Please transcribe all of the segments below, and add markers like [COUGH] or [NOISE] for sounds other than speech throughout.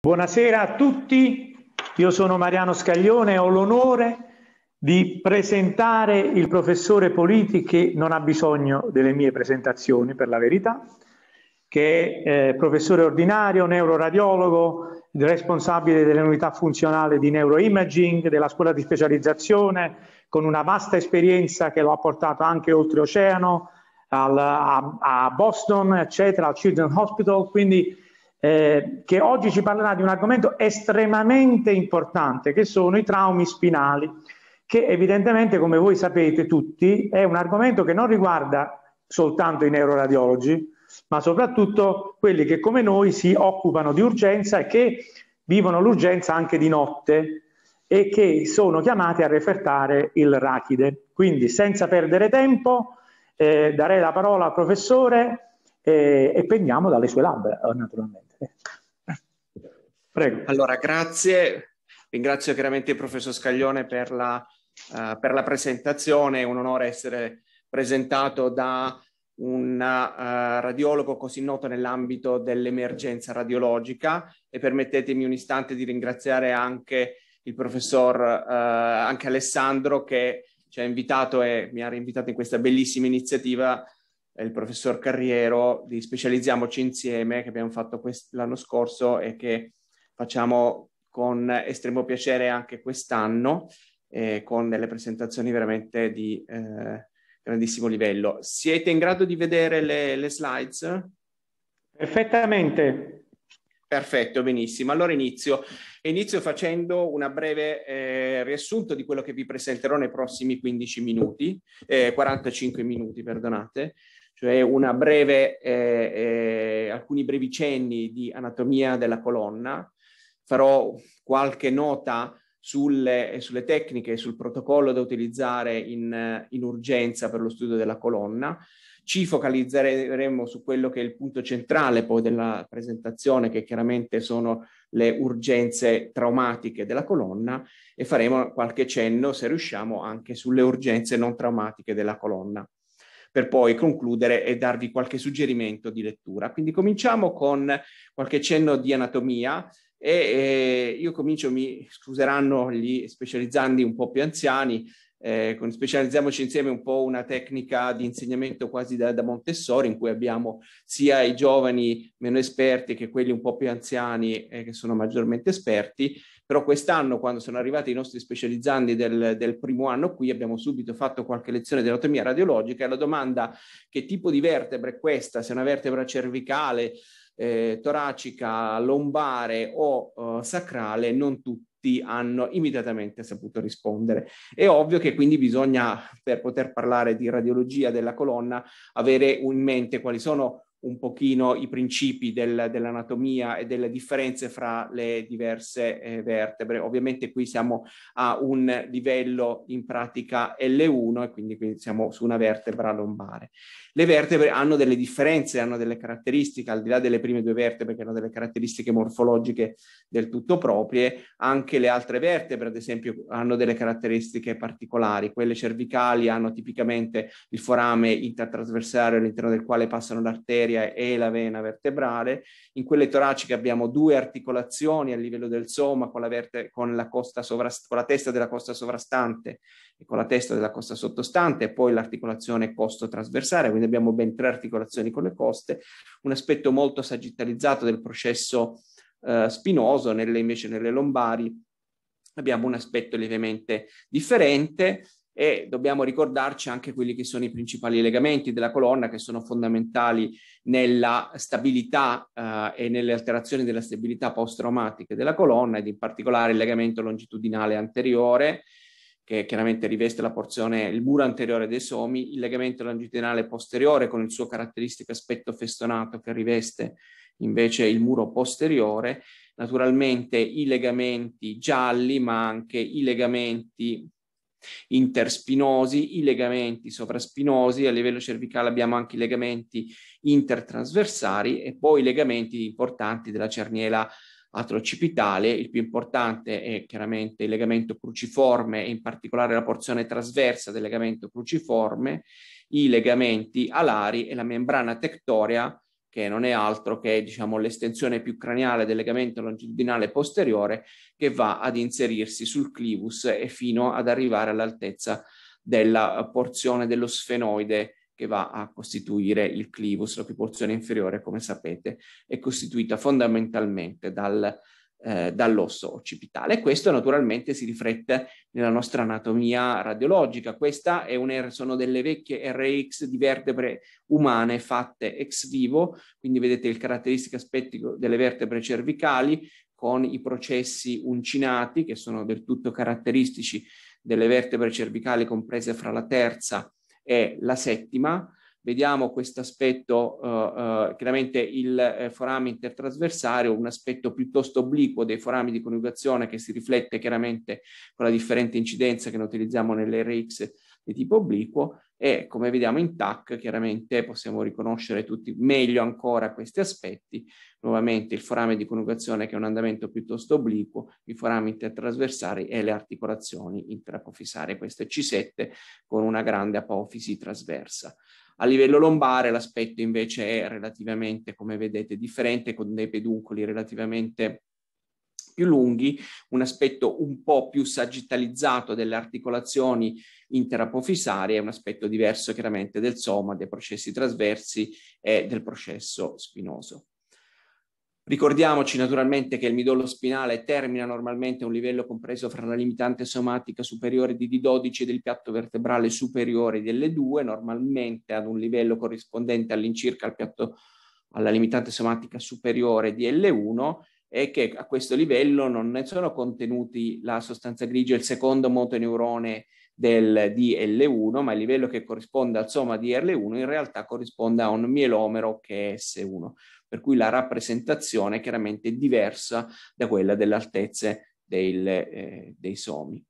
Buonasera a tutti, io sono Mariano Scaglione e ho l'onore di presentare il professore Politi che non ha bisogno delle mie presentazioni per la verità, che è eh, professore ordinario, neuroradiologo, responsabile delle unità funzionali di neuroimaging, della scuola di specializzazione, con una vasta esperienza che lo ha portato anche oltreoceano, a, a, Boston, eccetera, al Children's Hospital, quindi eh, che oggi ci parlerà di un argomento estremamente importante, che sono i traumi spinali, che evidentemente, come voi sapete tutti, è un argomento che non riguarda soltanto i neuroradiologi, ma soprattutto quelli che come noi si occupano di urgenza e che vivono l'urgenza anche di notte e che sono chiamati a refertare il rachide. Quindi senza perdere tempo eh, darei la parola al professore eh, e pendiamo dalle sue labbra eh, naturalmente. Prego. Allora, grazie. Ringrazio chiaramente il professor Scaglione per la, uh, per la presentazione. È un onore essere presentato da un uh, radiologo così noto nell'ambito dell'emergenza radiologica e permettetemi un istante di ringraziare anche il professor uh, anche Alessandro che ci ha invitato e mi ha rinvitato in questa bellissima iniziativa il professor Carriero di Specializziamoci insieme che abbiamo fatto quest- l'anno scorso e che facciamo con estremo piacere anche quest'anno eh, con delle presentazioni veramente di eh, grandissimo livello. Siete in grado di vedere le, le slides? Perfettamente. Perfetto, benissimo. Allora inizio. Inizio facendo una breve eh, riassunto di quello che vi presenterò nei prossimi 15 minuti, eh, 45 minuti, perdonate cioè breve, eh, eh, alcuni brevi cenni di anatomia della colonna. Farò qualche nota sulle, sulle tecniche, sul protocollo da utilizzare in, in, urgenza per lo studio della colonna. Ci focalizzeremo su quello che è il punto centrale poi della presentazione, che chiaramente sono le urgenze traumatiche della colonna, e faremo qualche cenno, se riusciamo, anche sulle urgenze non traumatiche della colonna per poi concludere e darvi qualche suggerimento di lettura. Quindi cominciamo con qualche cenno di anatomia e eh, io comincio, mi scuseranno gli specializzandi un po' più anziani, eh, con, specializziamoci insieme un po' una tecnica di insegnamento quasi da, da, Montessori, in cui abbiamo sia i giovani meno esperti che quelli un po' più anziani eh, che sono maggiormente esperti, però quest'anno quando sono arrivati i nostri specializzanti del, del primo anno qui abbiamo subito fatto qualche lezione dell'anatomia radiologica e la domanda che tipo di vertebra è questa, se è una vertebra cervicale, eh, toracica, lombare o eh, sacrale, non tutti hanno immediatamente saputo rispondere. È ovvio che quindi bisogna, per poter parlare di radiologia della colonna, avere in mente quali sono un pochino i principi del, dell'anatomia e delle differenze fra le diverse eh, vertebre. Ovviamente qui siamo a un livello in pratica L1 e quindi, quindi siamo su una vertebra lombare le vertebre hanno delle differenze, hanno delle caratteristiche, al di là delle prime due vertebre che hanno delle caratteristiche morfologiche del tutto proprie, anche le altre vertebre, ad esempio, hanno delle caratteristiche particolari. Quelle cervicali hanno tipicamente il forame intertrasversale all'interno del quale passano l'arteria e la vena vertebrale. In quelle toraciche abbiamo due articolazioni a livello del soma con la, verte- con la, sovrast- con la testa della costa sovrastante e con la testa della costa sottostante e poi l'articolazione costo trasversale, quindi abbiamo ben tre articolazioni con le coste, un aspetto molto sagittalizzato del processo eh, spinoso, nelle, invece nelle lombari abbiamo un aspetto lievemente differente e dobbiamo ricordarci anche quelli che sono i principali legamenti della colonna che sono fondamentali nella stabilità eh, e nelle alterazioni della stabilità post-traumatiche della colonna ed in particolare il legamento longitudinale anteriore che chiaramente riveste la porzione, il muro anteriore dei somi, il legamento longitudinale posteriore con il suo caratteristico aspetto festonato che riveste invece il muro posteriore, naturalmente i legamenti gialli ma anche i legamenti interspinosi, i legamenti sovraspinosi, a livello cervicale abbiamo anche i legamenti intertransversali e poi i legamenti importanti della cerniera atrocipitale, il più importante è chiaramente il legamento cruciforme e in particolare la porzione trasversa del legamento cruciforme, i legamenti alari e la membrana tectorea che non è altro che diciamo, l'estensione più craniale del legamento longitudinale posteriore che va ad inserirsi sul clivus e fino ad arrivare all'altezza della eh, porzione dello sfenoide che va a costituire il clivus, la porzione inferiore, come sapete, è costituita fondamentalmente dal, eh, dall'osso occipitale. Questo naturalmente si riflette nella nostra anatomia radiologica. Questa un, er-, sono delle vecchie RX di vertebre umane fatte ex vivo, quindi vedete il caratteristico aspetto delle vertebre cervicali con i processi uncinati che sono del tutto caratteristici delle vertebre cervicali comprese fra la terza è la settima. Vediamo questo aspetto, eh, eh, chiaramente il eh, forame intertrasversario, un aspetto piuttosto obliquo dei forami di coniugazione che si riflette chiaramente con la differente incidenza che noi utilizziamo nell'RX di tipo obliquo e come vediamo in TAC chiaramente possiamo riconoscere tutti meglio ancora questi aspetti. Nuovamente il forame di conugazione che è un andamento piuttosto obliquo, i forami intertrasversali e le articolazioni intrapofisarie, questo è C7 con una grande apofisi trasversa. A livello lombare l'aspetto invece è relativamente, come vedete, differente con dei peduncoli relativamente più lunghi, un aspetto un po' più sagittalizzato delle articolazioni interapofisarie, un aspetto diverso chiaramente del soma, dei processi trasversi e del processo spinoso. Ricordiamoci naturalmente che il midollo spinale termina normalmente a un livello compreso fra la limitante somatica superiore di D12 e del piatto vertebrale superiore di L2, normalmente ad un livello corrispondente all'incirca al piatto alla limitante somatica superiore di L1 è che a questo livello non ne sono contenuti la sostanza grigia, il secondo motoneurone del DL1, ma il livello che corrisponde al somma di RL1 in realtà corrisponde a un mielomero che è S1, per cui la rappresentazione è chiaramente diversa da quella delle altezze del, eh, dei somi.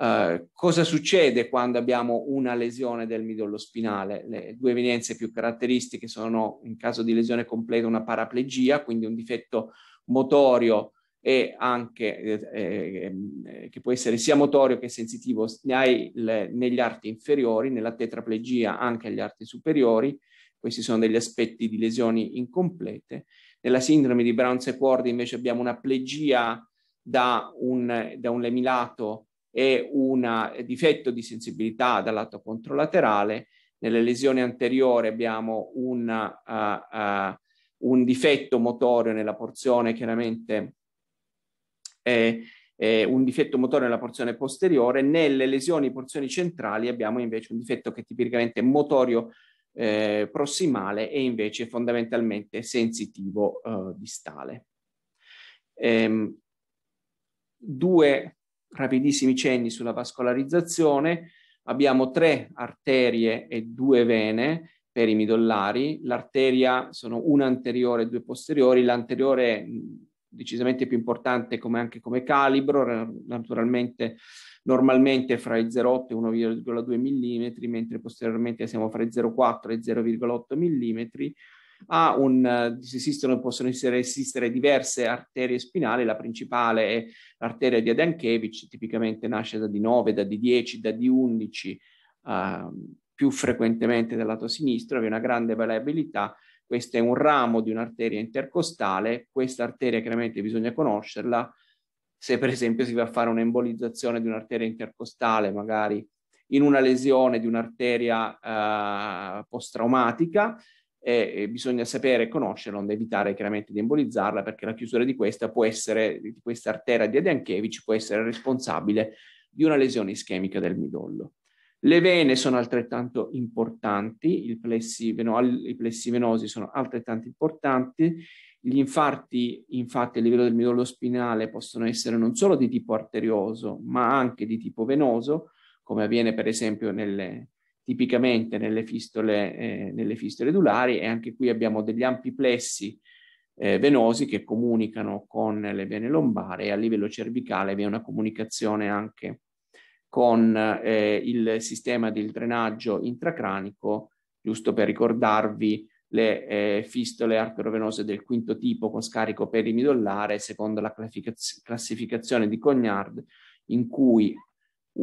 Uh, cosa succede quando abbiamo una lesione del midollo spinale? Le due evidenze più caratteristiche sono in caso di lesione completa una paraplegia, quindi un difetto motorio e anche eh, eh, eh, che può essere sia motorio che sensitivo nei, le, negli arti inferiori, nella tetraplegia anche agli arti superiori, questi sono degli aspetti di lesioni incomplete. Nella sindrome di Brown-Secord invece abbiamo una plegia da un, da un lemilato e un eh, difetto di sensibilità dal lato controlaterale. Nelle lesioni anteriori abbiamo una, uh, uh, un difetto motorio nella porzione chiaramente eh, eh, un difetto motorio nella porzione posteriore, nelle lesioni porzioni centrali abbiamo invece un difetto che è tipicamente motorio eh, prossimale e invece fondamentalmente sensitivo eh, distale. Ehm, due rapidissimi cenni sulla vascolarizzazione, abbiamo tre arterie e due vene, per i midollari, l'arteria sono una anteriore e due posteriori, l'anteriore decisamente più importante come anche come calibro, naturalmente normalmente fra i 0,8 e 1,2 mm, mentre posteriormente siamo fra i 0,4 e 0,8 mm. Ha un, esistono, possono essere, esistere diverse arterie spinali, la principale è l'arteria di Adankiewicz, tipicamente nasce da D9, da D10, da D11, uh, più frequentemente dal lato sinistro, vi è una grande variabilità. Questo è un ramo di un'arteria intercostale, questa arteria chiaramente bisogna conoscerla. Se per esempio si va a fare un'embolizzazione di un'arteria intercostale, magari in una lesione di un'arteria eh, post-traumatica, eh, eh bisogna sapere e conoscerla, onde evitare chiaramente di embolizzarla, perché la chiusura di questa può essere, di questa arteria di Adianchevich può essere responsabile di una lesione ischemica del midollo. Le vene sono altrettanto importanti, plessi veno, i plessi venosi sono altrettanto importanti. Gli infarti, infatti, a livello del midollo spinale possono essere non solo di tipo arterioso, ma anche di tipo venoso, come avviene per esempio nelle, tipicamente nelle fistole, eh, nelle fistole edulari, e anche qui abbiamo degli ampi plessi eh, venosi che comunicano con le vene lombare e a livello cervicale vi è una comunicazione anche con eh, il sistema del drenaggio intracranico, giusto per ricordarvi le eh, fistole arterovenose del quinto tipo con scarico perimidollare secondo la classificazione di Cognard, in cui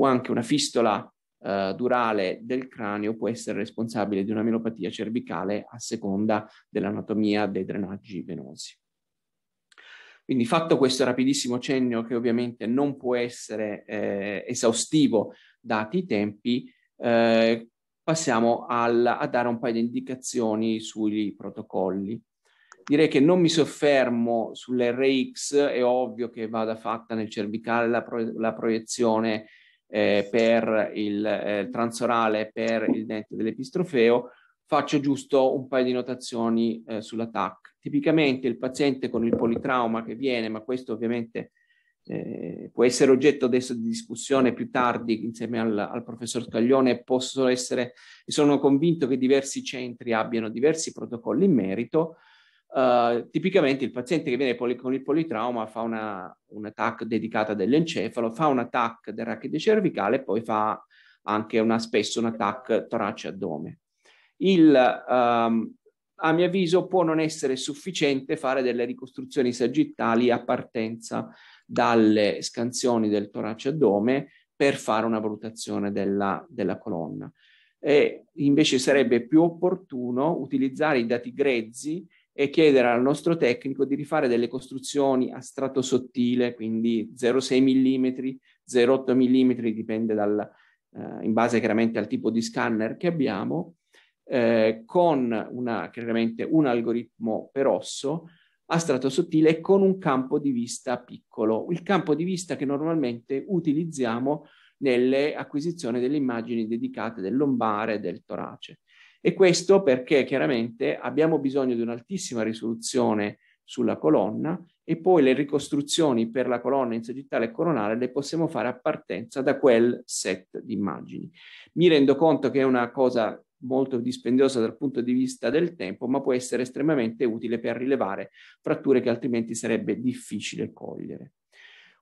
anche una fistola eh, durale del cranio può essere responsabile di una mielopatia cervicale a seconda dell'anatomia dei drenaggi venosi. Quindi fatto questo rapidissimo cenno che ovviamente non può essere eh, esaustivo dati i tempi, eh, passiamo al, a dare un paio di indicazioni sui protocolli. Direi che non mi soffermo sull'RX, è ovvio che vada fatta nel cervicale la, pro, la proiezione eh, per il eh, transorale per il dente dell'epistrofeo, faccio giusto un paio di notazioni eh, sulla TAC. Tipicamente il paziente con il politrauma che viene, ma questo ovviamente eh, può essere oggetto adesso di discussione più tardi insieme al, al professor Scaglione, posso essere, sono convinto che diversi centri abbiano diversi protocolli in merito. Uh, tipicamente il paziente che viene con il politrauma fa una, un attack dedicata dell'encefalo, fa un attack del rachide cervicale e poi fa anche una, spesso un attack torace-addome. Il, um, a mio avviso può non essere sufficiente fare delle ricostruzioni sagittali a partenza dalle scansioni del torace addome per fare una valutazione della, della colonna. E invece sarebbe più opportuno utilizzare i dati grezzi e chiedere al nostro tecnico di rifare delle costruzioni a strato sottile, quindi 0,6 mm, 0,8 mm, dipende dal, eh, in base chiaramente al tipo di scanner che abbiamo, eh, con una, chiaramente un algoritmo per osso a strato sottile e con un campo di vista piccolo, il campo di vista che normalmente utilizziamo nelle acquisizioni delle immagini dedicate del lombare e del torace. E questo perché chiaramente abbiamo bisogno di un'altissima risoluzione sulla colonna e poi le ricostruzioni per la colonna in sagittale e coronale le possiamo fare a partenza da quel set di immagini. Mi rendo conto che è una cosa molto dispendiosa dal punto di vista del tempo, ma può essere estremamente utile per rilevare fratture che altrimenti sarebbe difficile cogliere.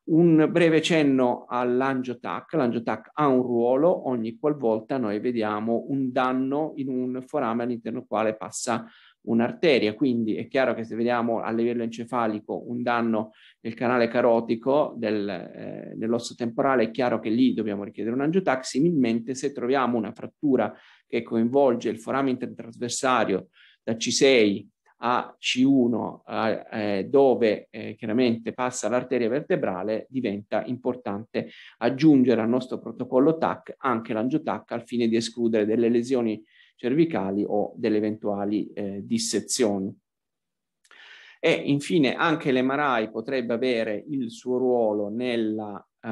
Un breve cenno all'angiotac. L'angiotac ha un ruolo ogni qualvolta noi vediamo un danno in un forame all'interno del quale passa un'arteria. Quindi è chiaro che se vediamo a livello encefalico un danno nel canale carotico del, eh, dell'osso temporale, è chiaro che lì dobbiamo richiedere un angiotac. Similmente, se troviamo una frattura che coinvolge il forame intertrasversario da C6 a C1, eh, dove eh, chiaramente passa l'arteria vertebrale, diventa importante aggiungere al nostro protocollo TAC anche l'angiotac al fine di escludere delle lesioni cervicali o delle eventuali eh, dissezioni. E infine anche l'MRI potrebbe avere il suo ruolo nella, uh,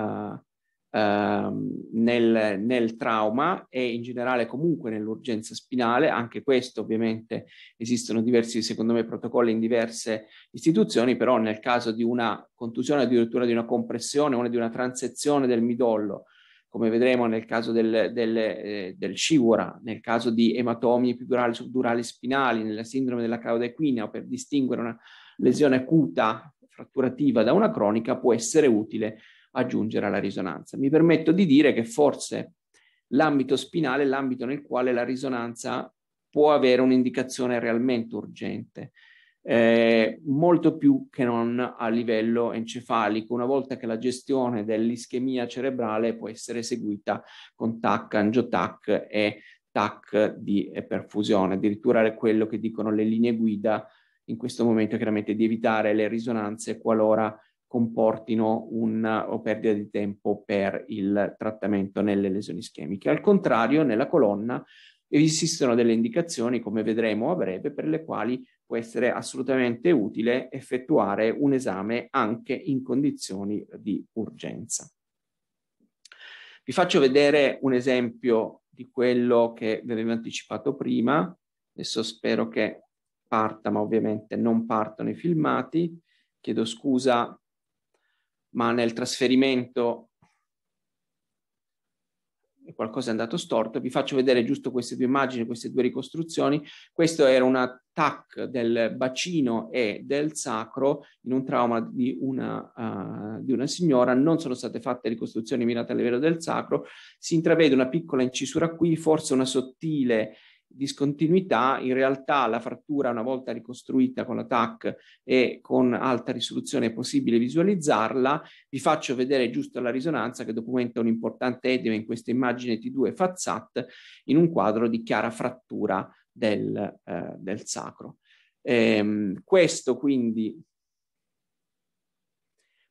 uh, nel, nel, trauma e in generale comunque nell'urgenza spinale, anche questo ovviamente esistono diversi, secondo me, protocolli in diverse istituzioni, però nel caso di una contusione, addirittura di una compressione o di una transezione del midollo, come vedremo nel caso del, del, eh, del Sciura, nel caso di ematomi epidurali subdurali spinali, nella sindrome della cauda equina, o per distinguere una lesione acuta fratturativa da una cronica, può essere utile aggiungere alla risonanza. Mi permetto di dire che forse l'ambito spinale è l'ambito nel quale la risonanza può avere un'indicazione realmente urgente, eh, molto più che non a livello encefalico, una volta che la gestione dell'ischemia cerebrale può essere eseguita con TAC, angiotac e TAC di perfusione. Addirittura quello che dicono le linee guida in questo momento è chiaramente di evitare le risonanze qualora comportino una perdita di tempo per il trattamento nelle lesioni ischemiche. Al contrario, nella colonna esistono delle indicazioni, come vedremo a breve, per le quali può essere assolutamente utile effettuare un esame anche in condizioni di urgenza. Vi faccio vedere un esempio di quello che vi avevo anticipato prima, adesso spero che parta, ma ovviamente non partono i filmati, chiedo scusa, ma nel trasferimento e qualcosa è andato storto. Vi faccio vedere giusto queste due immagini, queste due ricostruzioni. Questo era un TAC del bacino e del sacro in un trauma di una, uh, di una signora. Non sono state fatte ricostruzioni mirate a livello del sacro. Si intravede una piccola incisura qui, forse una sottile discontinuità, in realtà la frattura una volta ricostruita con la TAC e con alta risoluzione è possibile visualizzarla, vi faccio vedere giusto la risonanza che documenta un importante edema in questa immagine T2 FATSAT in un quadro di chiara frattura del, eh, del sacro. Ehm, questo quindi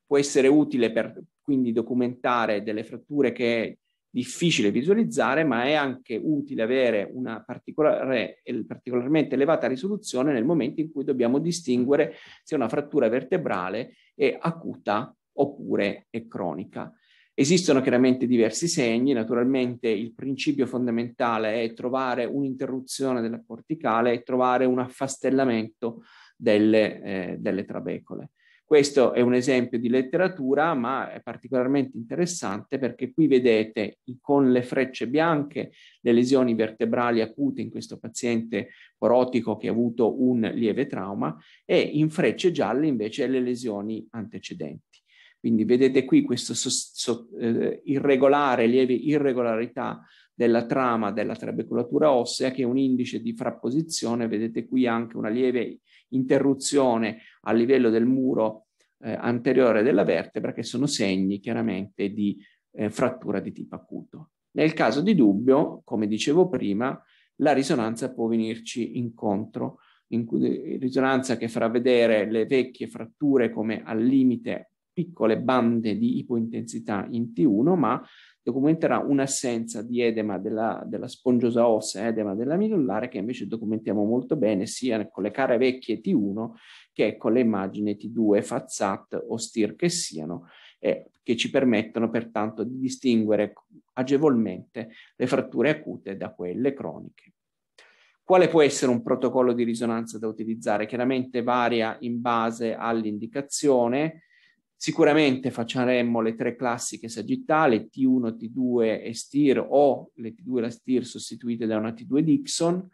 può essere utile per quindi documentare delle fratture che difficile visualizzare, ma è anche utile avere una particolare, particolarmente elevata risoluzione nel momento in cui dobbiamo distinguere se una frattura vertebrale è acuta oppure è cronica. Esistono chiaramente diversi segni, naturalmente il principio fondamentale è trovare un'interruzione della corticale e trovare un affastellamento delle, eh, delle trabecole. Questo è un esempio di letteratura, ma è particolarmente interessante perché qui vedete con le frecce bianche le lesioni vertebrali acute in questo paziente porotico che ha avuto un lieve trauma e in frecce gialle invece le lesioni antecedenti. Quindi vedete qui questa so, so, eh, irregolare, lieve irregolarità della trama della trabeculatura ossea che è un indice di frapposizione, vedete qui anche una lieve interruzione a livello del muro eh, anteriore della vertebra che sono segni chiaramente di eh, frattura di tipo acuto. Nel caso di dubbio, come dicevo prima, la risonanza può venirci incontro, in cui, eh, risonanza che farà vedere le vecchie fratture come al limite piccole bande di ipointensità in T1, ma documenterà un'assenza di edema della, della spongiosa ossea, edema della dell'amidollare, che invece documentiamo molto bene sia con le care vecchie T1 che con le immagini T2, FATSAT o STIR che siano, eh, che ci permettono pertanto di distinguere agevolmente le fratture acute da quelle croniche. Quale può essere un protocollo di risonanza da utilizzare? Chiaramente varia in base all'indicazione, Sicuramente facciamo le tre classiche sagittali, T1, T2 e STIR o le T2 e la STIR sostituite da una T2 Dixon.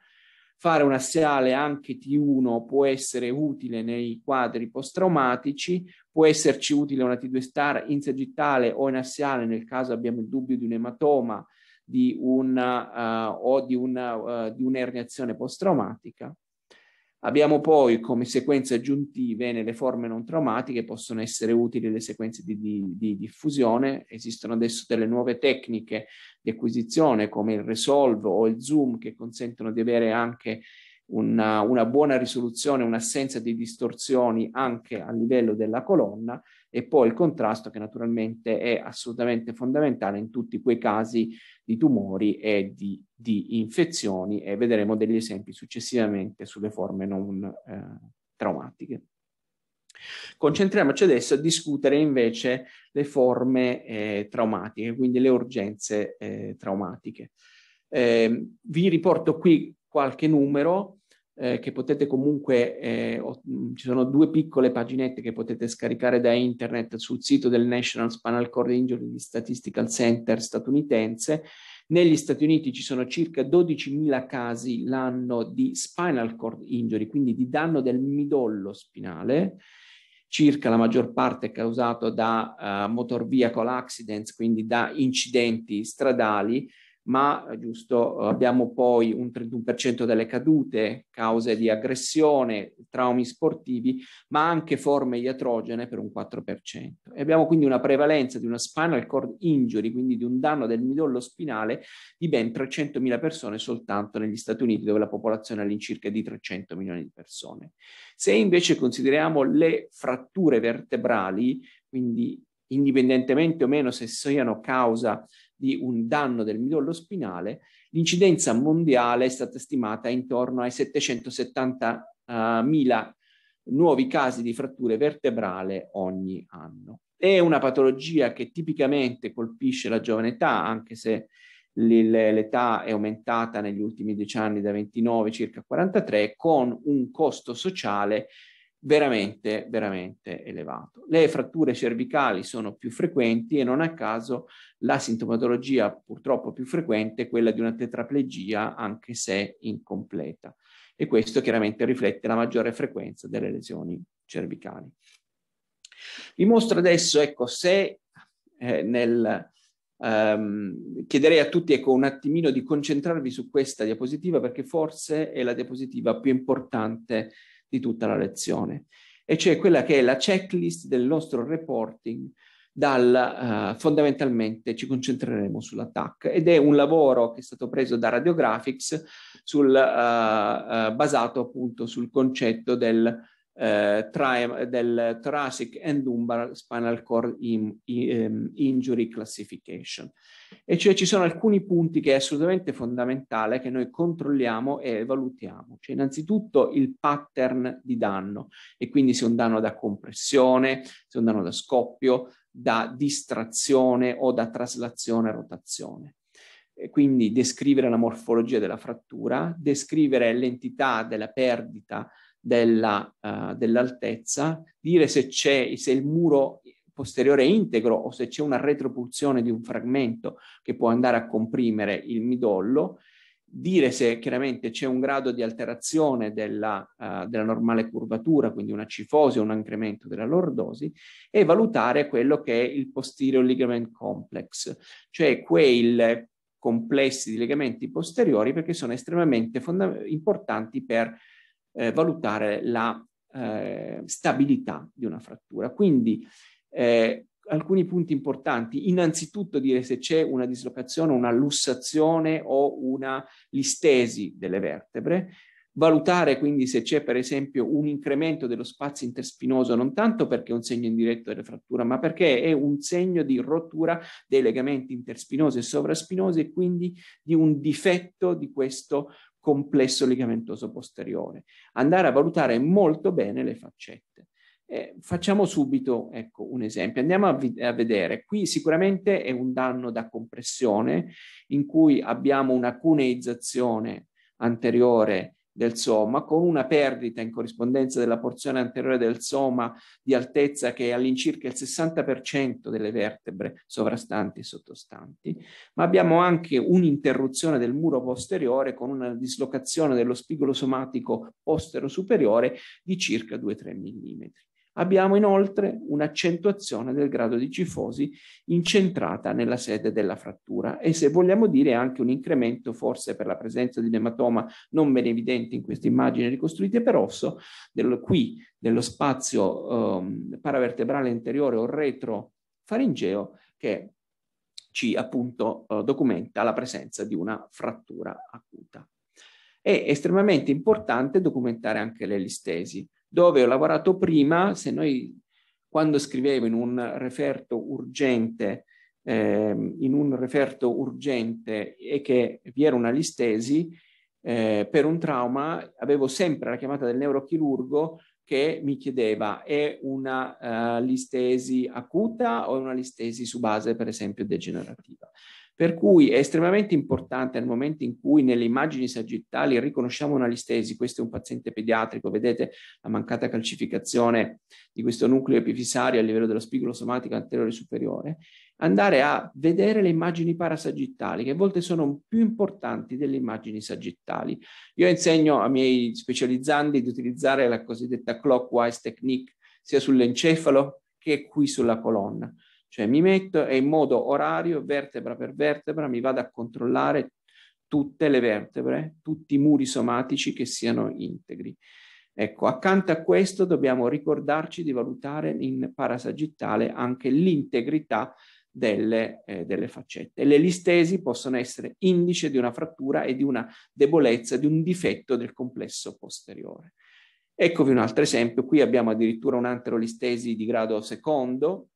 Fare un assiale anche T1 può essere utile nei quadri post-traumatici, può esserci utile una T2 star in sagittale o in assiale nel caso abbiamo il dubbio di un ematoma di una, uh, o di, una, uh, di un'erniazione post-traumatica. Abbiamo poi come sequenze aggiuntive nelle forme non traumatiche possono essere utili le sequenze di, di, di, diffusione. Esistono adesso delle nuove tecniche di acquisizione come il resolve o il zoom che consentono di avere anche una, una buona risoluzione, un'assenza di distorsioni anche a livello della colonna e poi il contrasto che naturalmente è assolutamente fondamentale in tutti quei casi di tumori e di, di, infezioni e vedremo degli esempi successivamente sulle forme non eh, traumatiche. Concentriamoci adesso a discutere invece le forme eh, traumatiche, quindi le urgenze eh, traumatiche. Ehm, vi riporto qui qualche numero eh, che potete comunque, eh, mm, ci sono due piccole paginette che potete scaricare da internet sul sito del National Spinal Cord Injury Statistical Center statunitense. Negli Stati Uniti ci sono circa 12.000 casi l'anno di spinal cord injury, quindi di danno del midollo spinale, circa la maggior parte causato da uh, vehicle accidents, quindi da incidenti stradali, ma eh, giusto, abbiamo poi un 31% delle cadute, cause di aggressione, traumi sportivi, ma anche forme iatrogene per un 4%. E abbiamo quindi una prevalenza di una spinal cord injury, quindi di un danno del midollo spinale di ben 300.000 persone soltanto negli Stati Uniti, dove la popolazione è all'incirca di 300 milioni di persone. Se invece consideriamo le fratture vertebrali, quindi indipendentemente o meno se siano causa di un danno del midollo spinale, l'incidenza mondiale è stata stimata intorno ai 770.000 eh, nuovi casi di fratture vertebrale ogni anno. È una patologia che tipicamente colpisce la giovane età, anche se l'età è aumentata negli ultimi dieci anni da 29 circa 43, con un costo sociale veramente, veramente elevato. Le fratture cervicali sono più frequenti e non a caso la sintomatologia purtroppo più frequente è quella di una tetraplegia anche se incompleta e questo chiaramente riflette la maggiore frequenza delle lesioni cervicali. Vi mostro adesso, ecco, se eh, nel, ehm, chiederei a tutti ecco, un attimino di concentrarvi su questa diapositiva perché forse è la diapositiva più importante di tutta la lezione, e cioè quella che è la checklist del nostro reporting dal, uh, fondamentalmente ci concentreremo sull'attack ed è un lavoro che è stato preso da Radiographics sul, uh, uh, basato appunto sul concetto del eh, tra, del Thoracic and Lumbar Spinal Cord in, in, ehm, Injury Classification. E cioè ci sono alcuni punti che è assolutamente fondamentale che noi controlliamo e valutiamo. Cioè innanzitutto il pattern di danno e quindi se un danno da compressione, se un danno da scoppio, da distrazione o da traslazione e rotazione quindi descrivere la morfologia della frattura, descrivere l'entità della perdita della, uh, dell'altezza, dire se, c'è, se il muro posteriore è integro o se c'è una retropulsione di un frammento che può andare a comprimere il midollo, dire se chiaramente c'è un grado di alterazione della, uh, della normale curvatura, quindi una cifosi o un incremento della lordosi, e valutare quello che è il posterior ligament complex, cioè quei complessi di legamenti posteriori perché sono estremamente fonda- importanti per eh, valutare la eh, stabilità di una frattura. Quindi eh, alcuni punti importanti. Innanzitutto dire se c'è una dislocazione, una lussazione o una listesi delle vertebre. Valutare quindi se c'è per esempio un incremento dello spazio interspinoso, non tanto perché è un segno indiretto della frattura, ma perché è un segno di rottura dei legamenti interspinosi e sovraspinosi e quindi di un difetto di questo complesso ligamentoso posteriore, andare a valutare molto bene le faccette. Eh, facciamo subito ecco, un esempio, andiamo a, a, vedere, qui sicuramente è un danno da compressione in cui abbiamo una cuneizzazione anteriore del soma, con una perdita in corrispondenza della porzione anteriore del soma di altezza che è all'incirca il 60% delle vertebre sovrastanti e sottostanti, ma abbiamo anche un'interruzione del muro posteriore con una dislocazione dello spigolo somatico postero superiore di circa 2-3 mm. Abbiamo inoltre un'accentuazione del grado di cifosi incentrata nella sede della frattura e se vogliamo dire anche un incremento forse per la presenza di un ematoma non ben evidente in queste immagini ricostruite per osso, del, qui nello spazio um, paravertebrale anteriore o retrofaringeo che ci appunto uh, documenta la presenza di una frattura acuta. È estremamente importante documentare anche l'elistesi dove ho lavorato prima, se noi quando scrivevo in un referto urgente, eh, in un referto urgente e che vi era una listesi, eh, per un trauma avevo sempre la chiamata del neurochirurgo che mi chiedeva è una uh, listesi acuta o è una listesi su base per esempio degenerativa. Per cui è estremamente importante nel momento in cui nelle immagini sagittali riconosciamo un'alistesi, questo è un paziente pediatrico, vedete la mancata calcificazione di questo nucleo epifisario a livello dello spigolo somatico anteriore superiore, andare a vedere le immagini parasagittali, che a volte sono più importanti delle immagini sagittali. Io insegno ai miei specializzandi di utilizzare la cosiddetta clockwise technique sia sull'encefalo che qui sulla colonna cioè mi metto e in modo orario, vertebra per vertebra, mi vado a controllare tutte le vertebre, tutti i muri somatici che siano integri. Ecco, accanto a questo dobbiamo ricordarci di valutare in parasagittale anche l'integrità delle, eh, delle, faccette. Le listesi possono essere indice di una frattura e di una debolezza, di un difetto del complesso posteriore. Eccovi un altro esempio, qui abbiamo addirittura un'anterolistesi di grado secondo,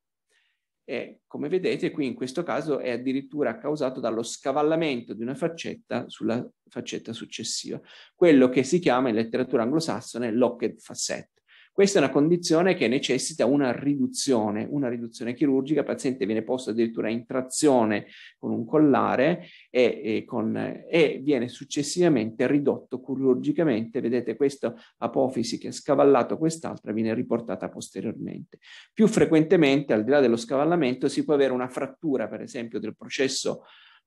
e come vedete qui in questo caso è addirittura causato dallo scavallamento di una faccetta sulla faccetta successiva, quello che si chiama in letteratura anglosassone locked facet. Questa è una condizione che necessita una riduzione, una riduzione chirurgica, il paziente viene posto addirittura in trazione con un collare e, e, con, e viene successivamente ridotto chirurgicamente, vedete questa apofisi che ha scavallato quest'altra viene riportata posteriormente. Più frequentemente, al di là dello scavallamento, si può avere una frattura, per esempio, del processo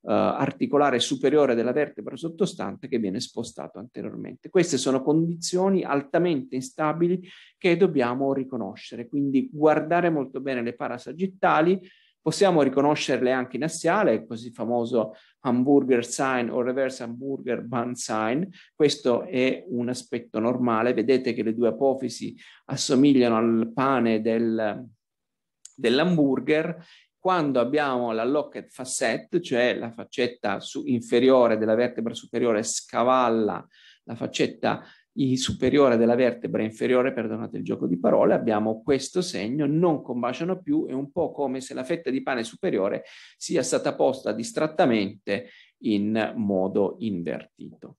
eh, articolare superiore della vertebra sottostante che viene spostato anteriormente. Queste sono condizioni altamente instabili che dobbiamo riconoscere, quindi guardare molto bene le parasagittali, possiamo riconoscerle anche in assiale, il così famoso hamburger sign o reverse hamburger bun sign, questo è un aspetto normale, vedete che le due apofisi assomigliano al pane del, dell'hamburger quando abbiamo la locked facet, cioè la faccetta inferiore della vertebra superiore scavalla la faccetta superiore della vertebra inferiore, perdonate il gioco di parole, abbiamo questo segno, non combaciano più, è un po' come se la fetta di pane superiore sia stata posta distrattamente in modo invertito.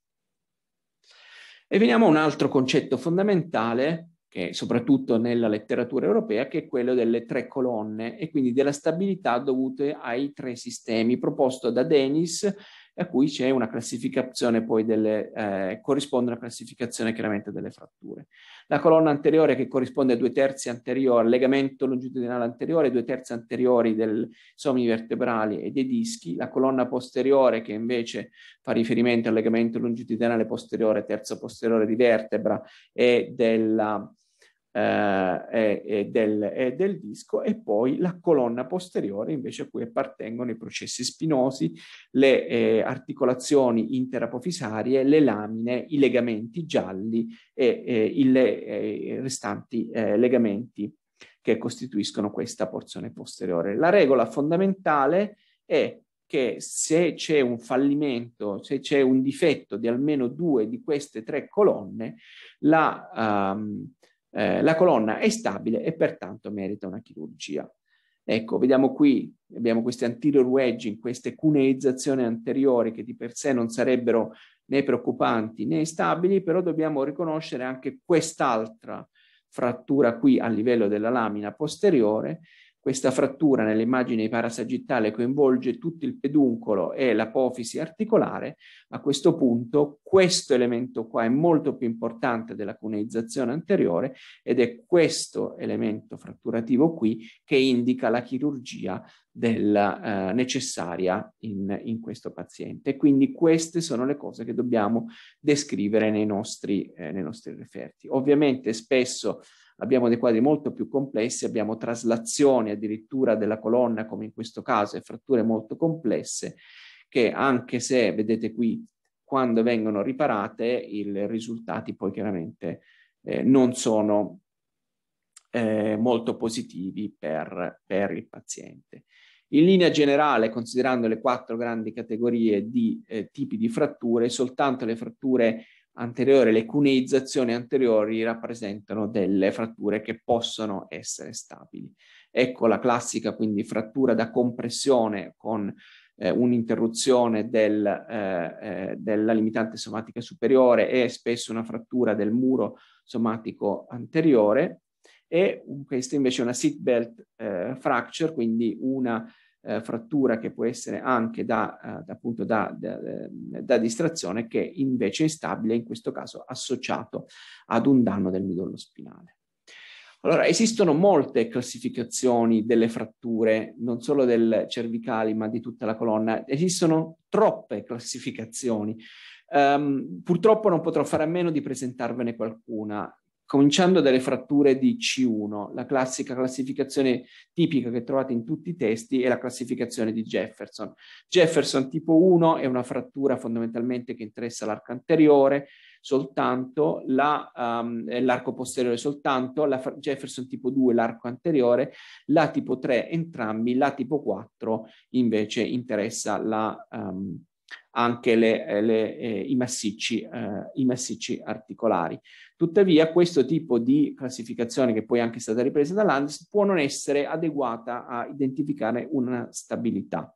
E veniamo a un altro concetto fondamentale che soprattutto nella letteratura europea, che è quello delle tre colonne e quindi della stabilità dovute ai tre sistemi proposto da Denis a cui c'è una classificazione poi delle, eh, corrisponde una classificazione chiaramente delle fratture. La colonna anteriore che corrisponde a due terzi anteriori, al legamento longitudinale anteriore, due terzi anteriori dei sommi vertebrali e dei dischi, la colonna posteriore che invece fa riferimento al legamento longitudinale posteriore, terzo posteriore di vertebra e della e, eh, e, del, e del disco e poi la colonna posteriore invece a cui appartengono i processi spinosi, le eh, articolazioni interapofisarie, le lamine, i legamenti gialli e eh, il, eh, i restanti eh, legamenti che costituiscono questa porzione posteriore. La regola fondamentale è che se c'è un fallimento, se c'è un difetto di almeno due di queste tre colonne, la, um, eh, la colonna è stabile e pertanto merita una chirurgia. Ecco, vediamo qui, abbiamo questi anterior wedging, queste cuneizzazioni anteriori che di per sé non sarebbero né preoccupanti né stabili, però dobbiamo riconoscere anche quest'altra frattura qui a livello della lamina posteriore questa frattura nell'immagine parasagittale coinvolge tutto il peduncolo e l'apofisi articolare. A questo punto questo elemento qua è molto più importante della cuneizzazione anteriore ed è questo elemento fratturativo qui che indica la chirurgia della, eh, necessaria in, in, questo paziente. Quindi queste sono le cose che dobbiamo descrivere nei nostri, eh, nei nostri referti. Ovviamente spesso abbiamo dei quadri molto più complessi, abbiamo traslazioni addirittura della colonna, come in questo caso, e fratture molto complesse, che anche se, vedete qui, quando vengono riparate, i risultati poi chiaramente eh, non sono eh, molto positivi per, per il paziente. In linea generale, considerando le quattro grandi categorie di eh, tipi di fratture, soltanto le fratture anteriore, le cuneizzazioni anteriori rappresentano delle fratture che possono essere stabili. Ecco la classica quindi frattura da compressione con eh, un'interruzione del, eh, eh, della limitante somatica superiore e spesso una frattura del muro somatico anteriore e questa invece è una seatbelt eh, fracture, quindi una eh, frattura che può essere anche da, eh, appunto da, da, eh, da, distrazione che invece è stabile, in questo caso associato ad un danno del midollo spinale. Allora, esistono molte classificazioni delle fratture, non solo del cervicali, ma di tutta la colonna. Esistono troppe classificazioni. Um, purtroppo non potrò fare a meno di presentarvene qualcuna cominciando dalle fratture di C1, la classica classificazione tipica che trovate in tutti i testi è la classificazione di Jefferson. Jefferson tipo 1 è una frattura fondamentalmente che interessa l'arco anteriore soltanto, la, um, l'arco posteriore soltanto, la Jefferson tipo 2 l'arco anteriore, la tipo 3 entrambi, la tipo 4 invece interessa la, um, anche le, le, eh, i, massicci, eh, i massicci articolari. Tuttavia questo tipo di classificazione, che poi è anche stata ripresa dall'Andes, può non essere adeguata a identificare una stabilità.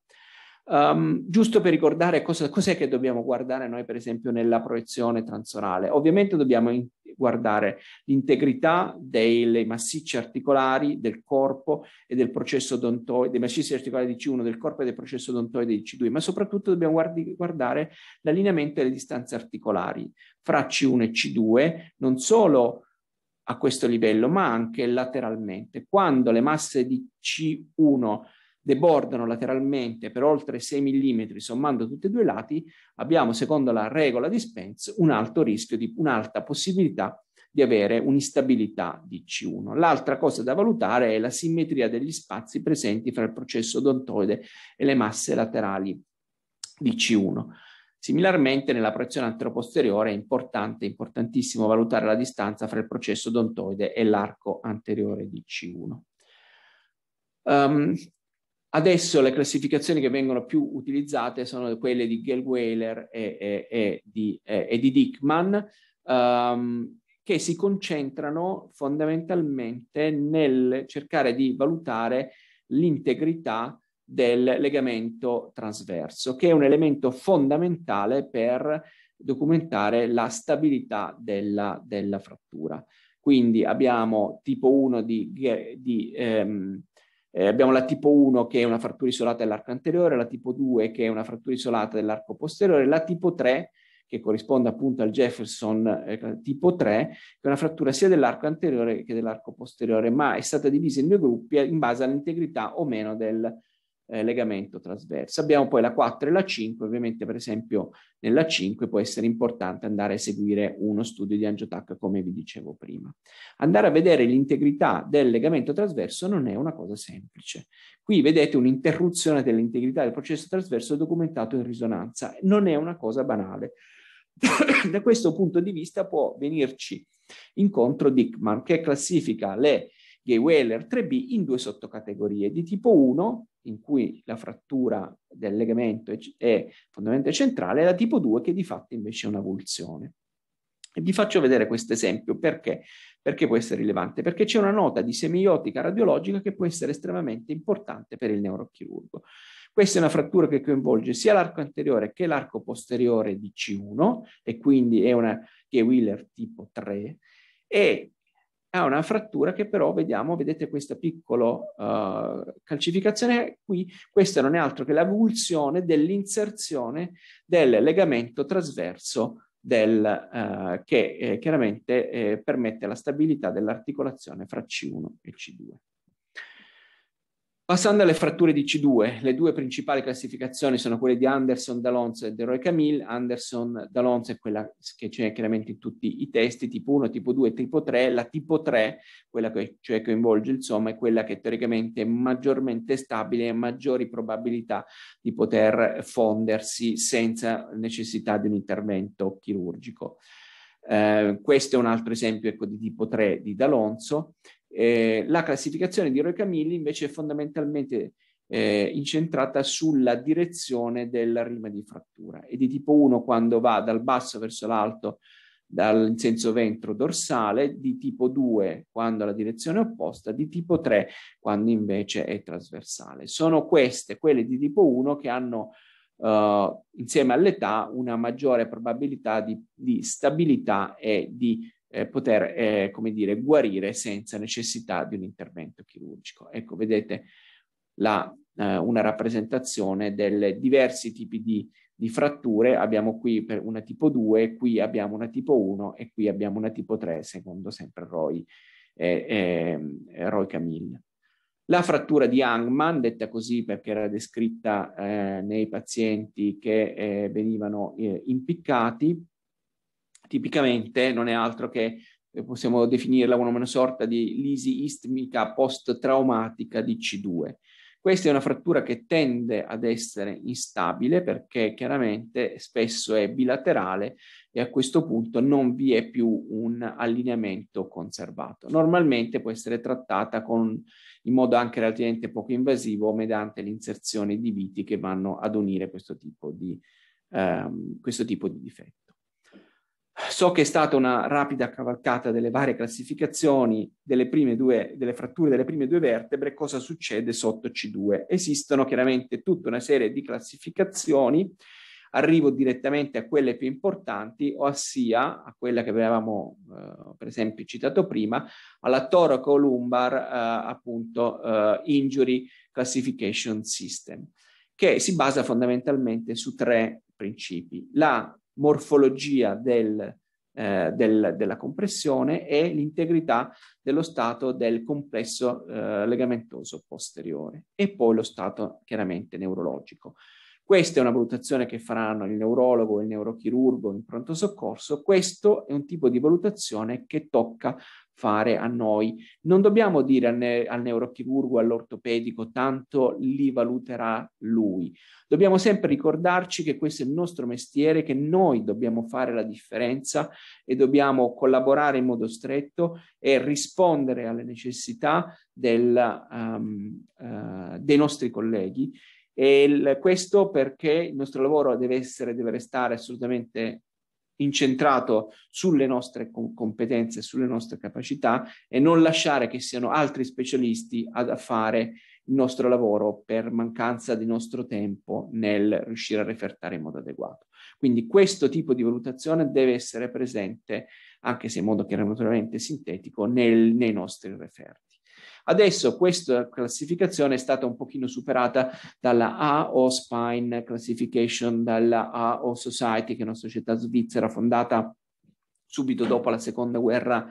Um, giusto per ricordare cosa, cos'è che dobbiamo guardare noi, per esempio, nella proiezione transonale. Ovviamente dobbiamo in- guardare l'integrità dei massicci articolari del corpo e del processo odontoide, dei massicci articolari di C1 del corpo e del processo odontoide di C2, ma soprattutto dobbiamo guardi- guardare l'allineamento delle distanze articolari fra C1 e C2, non solo a questo livello, ma anche lateralmente. Quando le masse di C1 debordano lateralmente per oltre 6 mm sommando tutti e due i lati, abbiamo, secondo la regola di Spence, un alto rischio, di, un'alta possibilità di avere un'instabilità di C1. L'altra cosa da valutare è la simmetria degli spazi presenti fra il processo odontoide e le masse laterali di C1. Similarmente nella proiezione anteroposteriore è importante, importantissimo valutare la distanza fra il processo odontoide e l'arco anteriore di C1. Um, Adesso le classificazioni che vengono più utilizzate sono quelle di Gelweiler e, e, e, di, e di, Dickman, um, ehm, che si concentrano fondamentalmente nel cercare di valutare l'integrità del legamento trasverso, che è un elemento fondamentale per documentare la stabilità della, della frattura. Quindi abbiamo tipo 1 di, di ehm, eh, abbiamo la tipo 1 che è una frattura isolata dell'arco anteriore, la tipo 2 che è una frattura isolata dell'arco posteriore, la tipo 3 che corrisponde appunto al Jefferson eh, tipo 3, che è una frattura sia dell'arco anteriore che dell'arco posteriore, ma è stata divisa in due gruppi in base all'integrità o meno del eh, legamento trasverso. Abbiamo poi la 4 e la 5, ovviamente per esempio nella 5 può essere importante andare a eseguire uno studio di angiotac come vi dicevo prima. Andare a vedere l'integrità del legamento trasverso non è una cosa semplice. Qui vedete un'interruzione dell'integrità del processo trasverso documentato in risonanza, non è una cosa banale. da questo punto di vista può venirci incontro Dickman che classifica le Gay-Whaler 3B in due sottocategorie di tipo 1 in cui la frattura del legamento è, è fondamentalmente centrale, e la tipo 2 che di fatto invece è una vulsione. E vi faccio vedere questo esempio perché? perché può essere rilevante? Perché c'è una nota di semiotica radiologica che può essere estremamente importante per il neurochirurgo. Questa è una frattura che coinvolge sia l'arco anteriore che l'arco posteriore di C1 e quindi è una G-Wheeler tipo 3 e ha una frattura che però vediamo, vedete questa piccola uh, eh, calcificazione qui, questa non è altro che l'avulsione dell'inserzione del legamento trasverso del, uh, che eh, chiaramente eh, permette la stabilità dell'articolazione fra C1 e C2. Passando alle fratture di C2, le due principali classificazioni sono quelle di Anderson, D'Alonso e Roy Camille. Anderson, D'Alonso è quella che c'è chiaramente in tutti i testi, tipo 1, tipo 2, tipo 3. La tipo 3, quella che cioè coinvolge il somma, è quella che teoricamente è maggiormente stabile e ha maggiori probabilità di poter fondersi senza necessità di un intervento chirurgico. Eh, questo è un altro esempio ecco, di tipo 3 di D'Alonso. Eh, la classificazione di Roy Camilli invece è fondamentalmente eh, incentrata sulla direzione della rima di frattura e di tipo 1 quando va dal basso verso l'alto dal in senso ventro dorsale, di tipo 2 quando la direzione è opposta, di tipo 3 quando invece è trasversale. Sono queste, quelle di tipo 1, che hanno eh, insieme all'età una maggiore probabilità di, di stabilità e di eh, poter, eh, come dire, guarire senza necessità di un intervento chirurgico. Ecco, vedete la, eh, una rappresentazione dei diversi tipi di, di fratture. Abbiamo qui una tipo 2, qui abbiamo una tipo 1 e qui abbiamo una tipo 3, secondo sempre Roy, eh, ehm, Roy Camille. La frattura di Hangman, detta così perché era descritta eh, nei pazienti che eh, venivano eh, impiccati, tipicamente non è altro che eh, possiamo definirla una, una sorta di lisi istmica post-traumatica di C2. Questa è una frattura che tende ad essere instabile perché chiaramente spesso è bilaterale e a questo punto non vi è più un allineamento conservato. Normalmente può essere trattata con, in modo anche relativamente poco invasivo mediante l'inserzione di viti che vanno ad unire questo tipo di, ehm, questo tipo di difetto. So che è stata una rapida cavalcata delle varie classificazioni delle, prime due, delle fratture delle prime due vertebre, cosa succede sotto C2. Esistono chiaramente tutta una serie di classificazioni, arrivo direttamente a quelle più importanti, ossia a quella che avevamo eh, per esempio citato prima, alla thoracolumbar eh, appunto eh, injury classification system, che si basa fondamentalmente su tre principi. La morfologia del eh, del, della compressione e l'integrità dello stato del complesso eh, legamentoso posteriore e poi lo stato chiaramente neurologico. Questa è una valutazione che faranno il neurologo e il neurochirurgo in pronto soccorso. Questo è un tipo di valutazione che tocca fare a noi. Non dobbiamo dire al, ne- al neurochirurgo, all'ortopedico, tanto li valuterà lui. Dobbiamo sempre ricordarci che questo è il nostro mestiere, che noi dobbiamo fare la differenza e dobbiamo collaborare in modo stretto e rispondere alle necessità del, um, uh, dei nostri colleghi. E il, questo perché il nostro lavoro deve, essere, deve restare assolutamente incentrato sulle nostre competenze, sulle nostre capacità e non lasciare che siano altri specialisti ad fare il nostro lavoro per mancanza di nostro tempo nel riuscire a refertare in modo adeguato. Quindi questo tipo di valutazione deve essere presente, anche se in modo chiaramente sintetico, nel, nei nostri referti. Adesso questa classificazione è stata un pochino superata dalla AO Spine Classification, dalla AO Society, che è una società svizzera fondata subito dopo la seconda guerra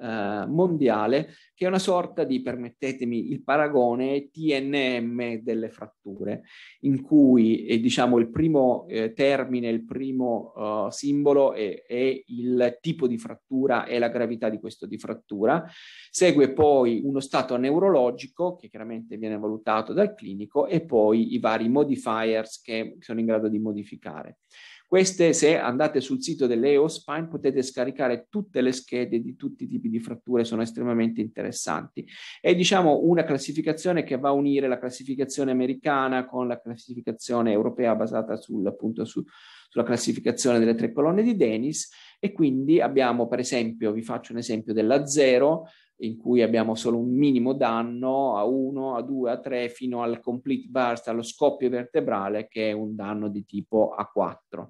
eh, mondiale, che è una sorta di, permettetemi il paragone, TNM delle fratture, in cui eh, diciamo, il primo eh, termine, il primo eh, simbolo è, è, il tipo di frattura e la gravità di questo di frattura. Segue poi uno stato neurologico, che chiaramente viene valutato dal clinico, e poi i vari modifiers che sono in grado di modificare. Queste, se andate sul sito dell'EO Spine, potete scaricare tutte le schede di tutti i tipi di fratture, sono estremamente interessanti. È diciamo una classificazione che va a unire la classificazione americana con la classificazione europea basata sul, appunto, su, sulla classificazione delle tre colonne di Dennis e quindi abbiamo per esempio, vi faccio un esempio della 0 in cui abbiamo solo un minimo danno a 1, a 2, a 3 fino al complete burst, allo scoppio vertebrale che è un danno di tipo A4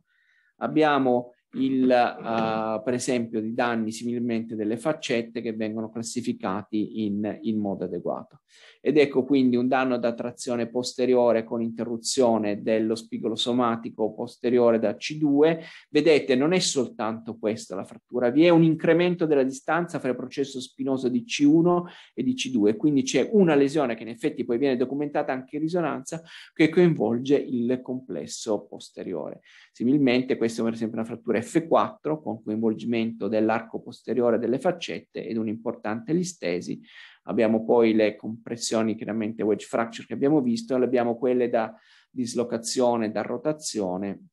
abbiamo il, uh, per esempio di danni similmente delle faccette che vengono classificati in, in, modo adeguato. Ed ecco quindi un danno da trazione posteriore con interruzione dello spigolo somatico posteriore da C2. Vedete, non è soltanto questa la frattura, vi è un incremento della distanza fra il processo spinoso di C1 e di C2, quindi c'è una lesione che in effetti poi viene documentata anche in risonanza che coinvolge il complesso posteriore. Similmente questa è per esempio una frattura F4 con coinvolgimento dell'arco posteriore delle faccette ed un'importante listesi. Abbiamo poi le compressioni, chiaramente wedge fracture che abbiamo visto, e abbiamo quelle da dislocazione, da rotazione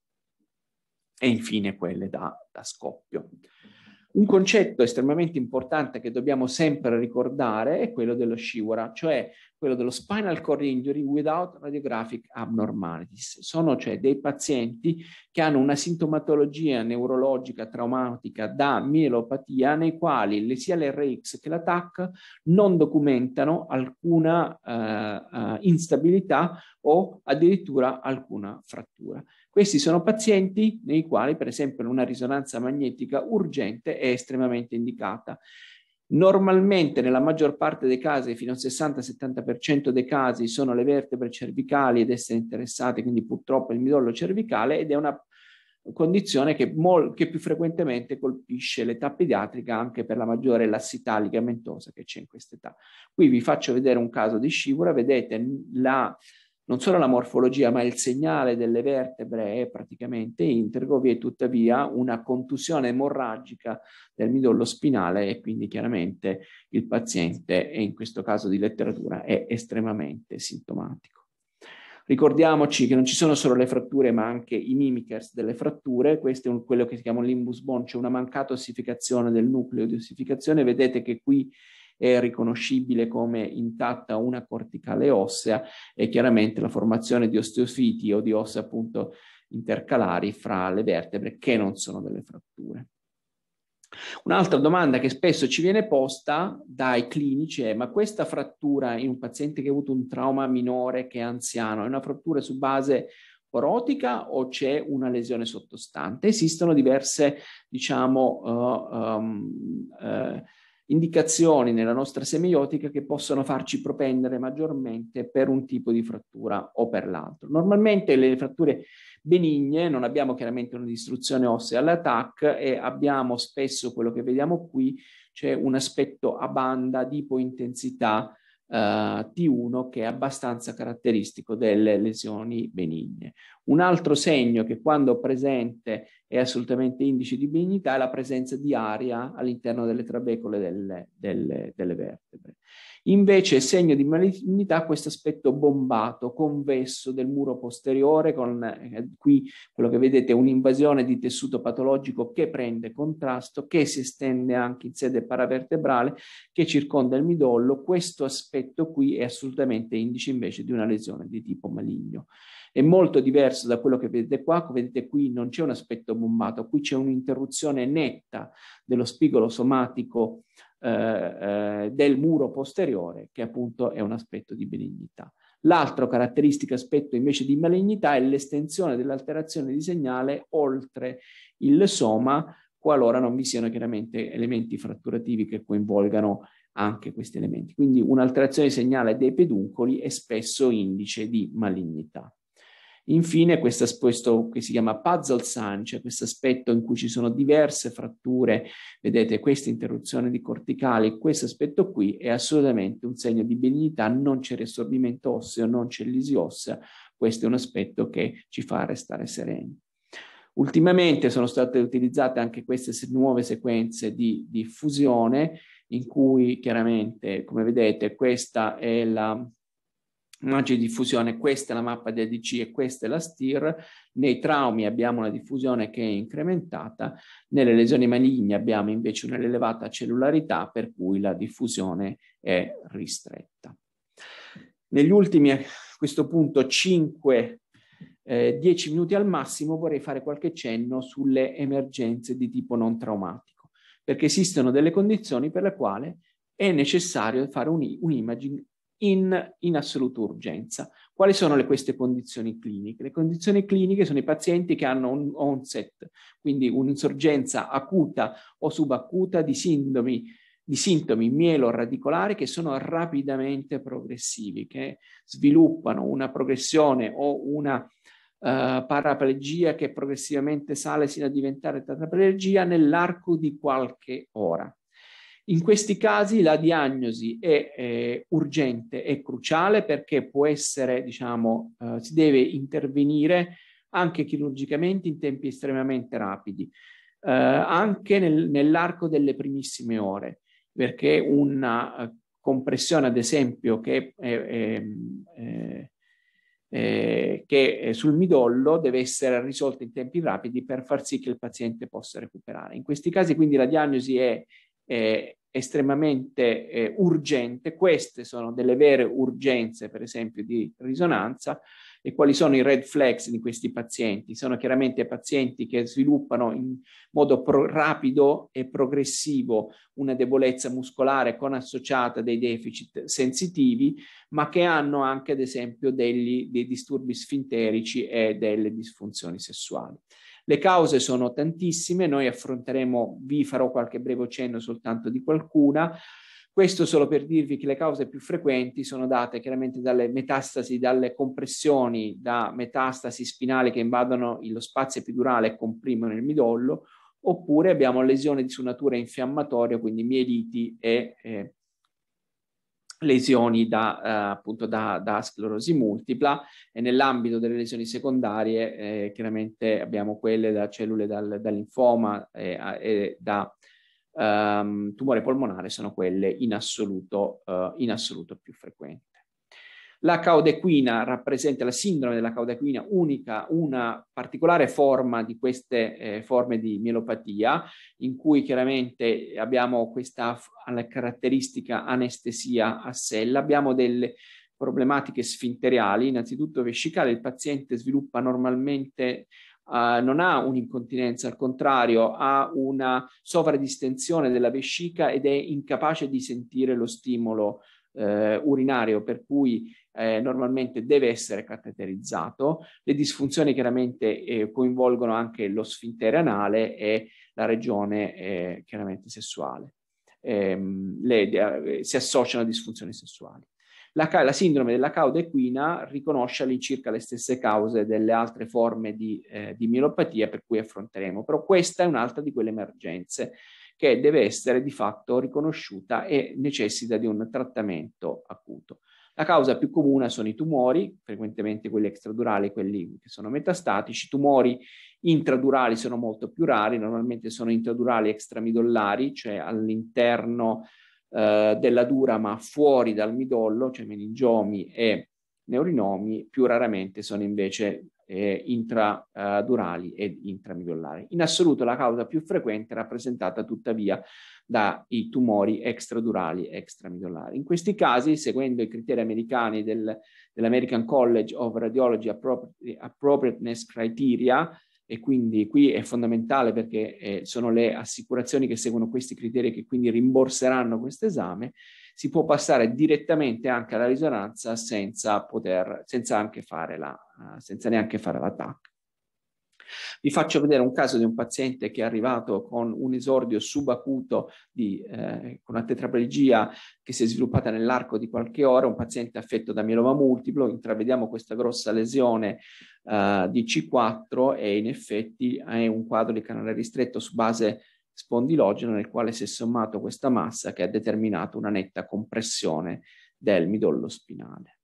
e infine quelle da, da scoppio. Un concetto estremamente importante che dobbiamo sempre ricordare è quello dello SCIWRA, cioè quello dello spinal cord injury without radiographic abnormalities. Sono cioè dei pazienti che hanno una sintomatologia neurologica traumatica da mielopatia nei quali sia l'RX che la TAC non documentano alcuna eh, eh, instabilità o addirittura alcuna frattura. Questi sono pazienti nei quali, per esempio, una risonanza magnetica urgente è estremamente indicata. Normalmente, nella maggior parte dei casi, fino al 60-70% dei casi, sono le vertebre cervicali ad essere interessate, quindi purtroppo il midollo cervicale, ed è una condizione che, che più frequentemente colpisce l'età pediatrica anche per la maggiore lassità ligamentosa che c'è in quest'età. Qui vi faccio vedere un caso di scivola, vedete la non solo la morfologia, ma il segnale delle vertebre è praticamente integro, vi è tuttavia una contusione emorragica del midollo spinale e quindi chiaramente il paziente, e in questo caso di letteratura, è estremamente sintomatico. Ricordiamoci che non ci sono solo le fratture, ma anche i mimickers delle fratture. Questo è un, quello che si chiama un limbus bone, c'è cioè una mancata ossificazione del nucleo di ossificazione. Vedete che qui è riconoscibile come intatta una corticale ossea e chiaramente la formazione di osteofiti o di ossa appunto intercalari fra le vertebre che non sono delle fratture. Un'altra domanda che spesso ci viene posta dai clinici è ma questa frattura in un paziente che ha avuto un trauma minore che è anziano è una frattura su base porotica o c'è una lesione sottostante? Esistono diverse, diciamo, uh, um, uh, indicazioni nella nostra semiotica che possono farci propendere maggiormente per un tipo di frattura o per l'altro. Normalmente le fratture benigne non abbiamo chiaramente una distruzione ossea all'attack e abbiamo spesso quello che vediamo qui, c'è cioè un aspetto a banda di ipointensità Uh, eh, T1 che è abbastanza caratteristico delle lesioni benigne. Un altro segno che quando presente è assolutamente indice di benignità è la presenza di aria all'interno delle trabecole delle, delle, delle vertebre. Invece segno di malignità questo aspetto bombato, convesso del muro posteriore, con eh, qui quello che vedete è un'invasione di tessuto patologico che prende contrasto, che si estende anche in sede paravertebrale, che circonda il midollo. Questo aspetto qui è assolutamente indice invece di una lesione di tipo maligno. È molto diverso da quello che vedete qua, vedete qui non c'è un aspetto bombato, qui c'è un'interruzione netta dello spigolo somatico eh, eh, del muro posteriore, che appunto è un aspetto di benignità. L'altro caratteristico aspetto invece di malignità è l'estensione dell'alterazione di segnale oltre il soma, qualora non vi siano chiaramente elementi fratturativi che coinvolgano anche questi elementi. Quindi un'alterazione di segnale dei peduncoli è spesso indice di malignità. Infine questo, questo che si chiama puzzle sun, cioè questo aspetto in cui ci sono diverse fratture, vedete questa interruzione di corticali, questo aspetto qui è assolutamente un segno di benignità, non c'è riassorbimento osseo, non c'è lisi ossea, questo è un aspetto che ci fa restare sereni. Ultimamente sono state utilizzate anche queste nuove sequenze di, di fusione in cui chiaramente, come vedete, questa è la margine di diffusione, questa è la mappa di ADC e questa è la STIR, nei traumi abbiamo una diffusione che è incrementata, nelle lesioni maligne abbiamo invece un'elevata cellularità per cui la diffusione è ristretta. Negli ultimi, a questo punto, 5 eh, 10 minuti al massimo vorrei fare qualche cenno sulle emergenze di tipo non traumatico, perché esistono delle condizioni per le quali è necessario fare un, un imaging in, in assoluta urgenza. Quali sono le, queste condizioni cliniche? Le condizioni cliniche sono i pazienti che hanno un onset, quindi un'insorgenza acuta o subacuta di sindomi di sintomi mielo-radicolari che sono rapidamente progressivi, che sviluppano una progressione o una uh, paraplegia che progressivamente sale sino a diventare tetraplegia nell'arco di qualche ora. In questi casi la diagnosi è eh, urgente e cruciale perché può essere, diciamo, eh, si deve intervenire anche chirurgicamente in tempi estremamente rapidi, eh, anche nel, nell'arco delle primissime ore, perché una eh, compressione, ad esempio, che è, è, eh, che sul midollo deve essere risolta in tempi rapidi per far sì che il paziente possa recuperare. In questi casi quindi la diagnosi è estremamente eh, urgente, queste sono delle vere urgenze per esempio di risonanza, e quali sono i red flags di questi pazienti. Sono chiaramente pazienti che sviluppano in modo pro- rapido e progressivo una debolezza muscolare con associata dei deficit sensitivi, ma che hanno anche ad esempio degli, dei disturbi sfinterici e delle disfunzioni sessuali. Le cause sono tantissime, noi affronteremo, vi farò qualche breve cenno soltanto di qualcuna. Questo solo per dirvi che le cause più frequenti sono date chiaramente dalle metastasi, dalle compressioni da metastasi spinali che invadono lo spazio epidurale e comprimono il midollo, oppure abbiamo lesioni di su natura infiammatoria, quindi mieliti e eh, lesioni da, eh, appunto da, da, sclerosi multipla e nell'ambito delle lesioni secondarie eh, chiaramente abbiamo quelle da cellule dal, da linfoma e, eh, e da um, tumore polmonare sono quelle in assoluto, uh, in assoluto più frequenti. La caudequina rappresenta la sindrome della caudequina, unica, una particolare forma di queste eh, forme di mielopatia, in cui chiaramente abbiamo questa caratteristica anestesia a sella, abbiamo delle problematiche sfinteriali, innanzitutto vescicale, il paziente sviluppa normalmente Uh, non ha un'incontinenza, al contrario, ha una sovradistensione della vescica ed è incapace di sentire lo stimolo eh, urinario, per cui eh, normalmente deve essere cateterizzato. Le disfunzioni chiaramente eh, coinvolgono anche lo sfintere anale e la regione eh, chiaramente sessuale. Ehm, le, eh, si associano a disfunzioni sessuali. La, la sindrome della cauda equina riconosce all'incirca le stesse cause delle altre forme di, eh, di mielopatia per cui affronteremo, però questa è un'altra di quelle emergenze che deve essere di fatto riconosciuta e necessita di un trattamento acuto. La causa più comune sono i tumori, frequentemente quelli extradurali, quelli che sono metastatici. I tumori intradurali sono molto più rari, normalmente sono intradurali extramidollari, cioè all'interno eh, della dura ma fuori dal midollo, cioè meningiomi e neurinomi, più raramente sono invece eh, intradurali eh, ed intramidollari. In assoluto la causa più frequente è rappresentata tuttavia dai tumori extradurali e extramidollari. In questi casi, seguendo i criteri americani del, dell'American College of Radiology Appropriateness Criteria, e quindi qui è fondamentale perché eh, sono le assicurazioni che seguono questi criteri che quindi rimborseranno questo esame, si può passare direttamente anche alla risonanza senza poter, senza anche fare la, eh, senza neanche fare la TAC. Vi faccio vedere un caso di un paziente che è arrivato con un esordio subacuto di, eh, con una tetraplegia che si è sviluppata nell'arco di qualche ora, un paziente affetto da mieloma multiplo, intravediamo questa grossa lesione eh, di C4 e in effetti è un quadro di canale ristretto su base spondilogeno nel quale si è sommato questa massa che ha determinato una netta compressione del midollo spinale.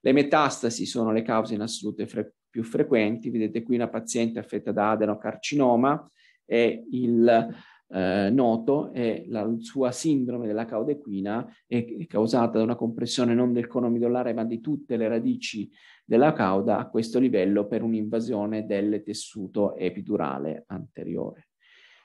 Le metastasi sono le cause in assoluto, fre più frequenti, vedete qui una paziente affetta da adenocarcinoma, è il eh, noto è la sua sindrome della caudequina, equina è causata da una compressione non del cono midollare ma di tutte le radici della cauda a questo livello per un'invasione del tessuto epidurale anteriore.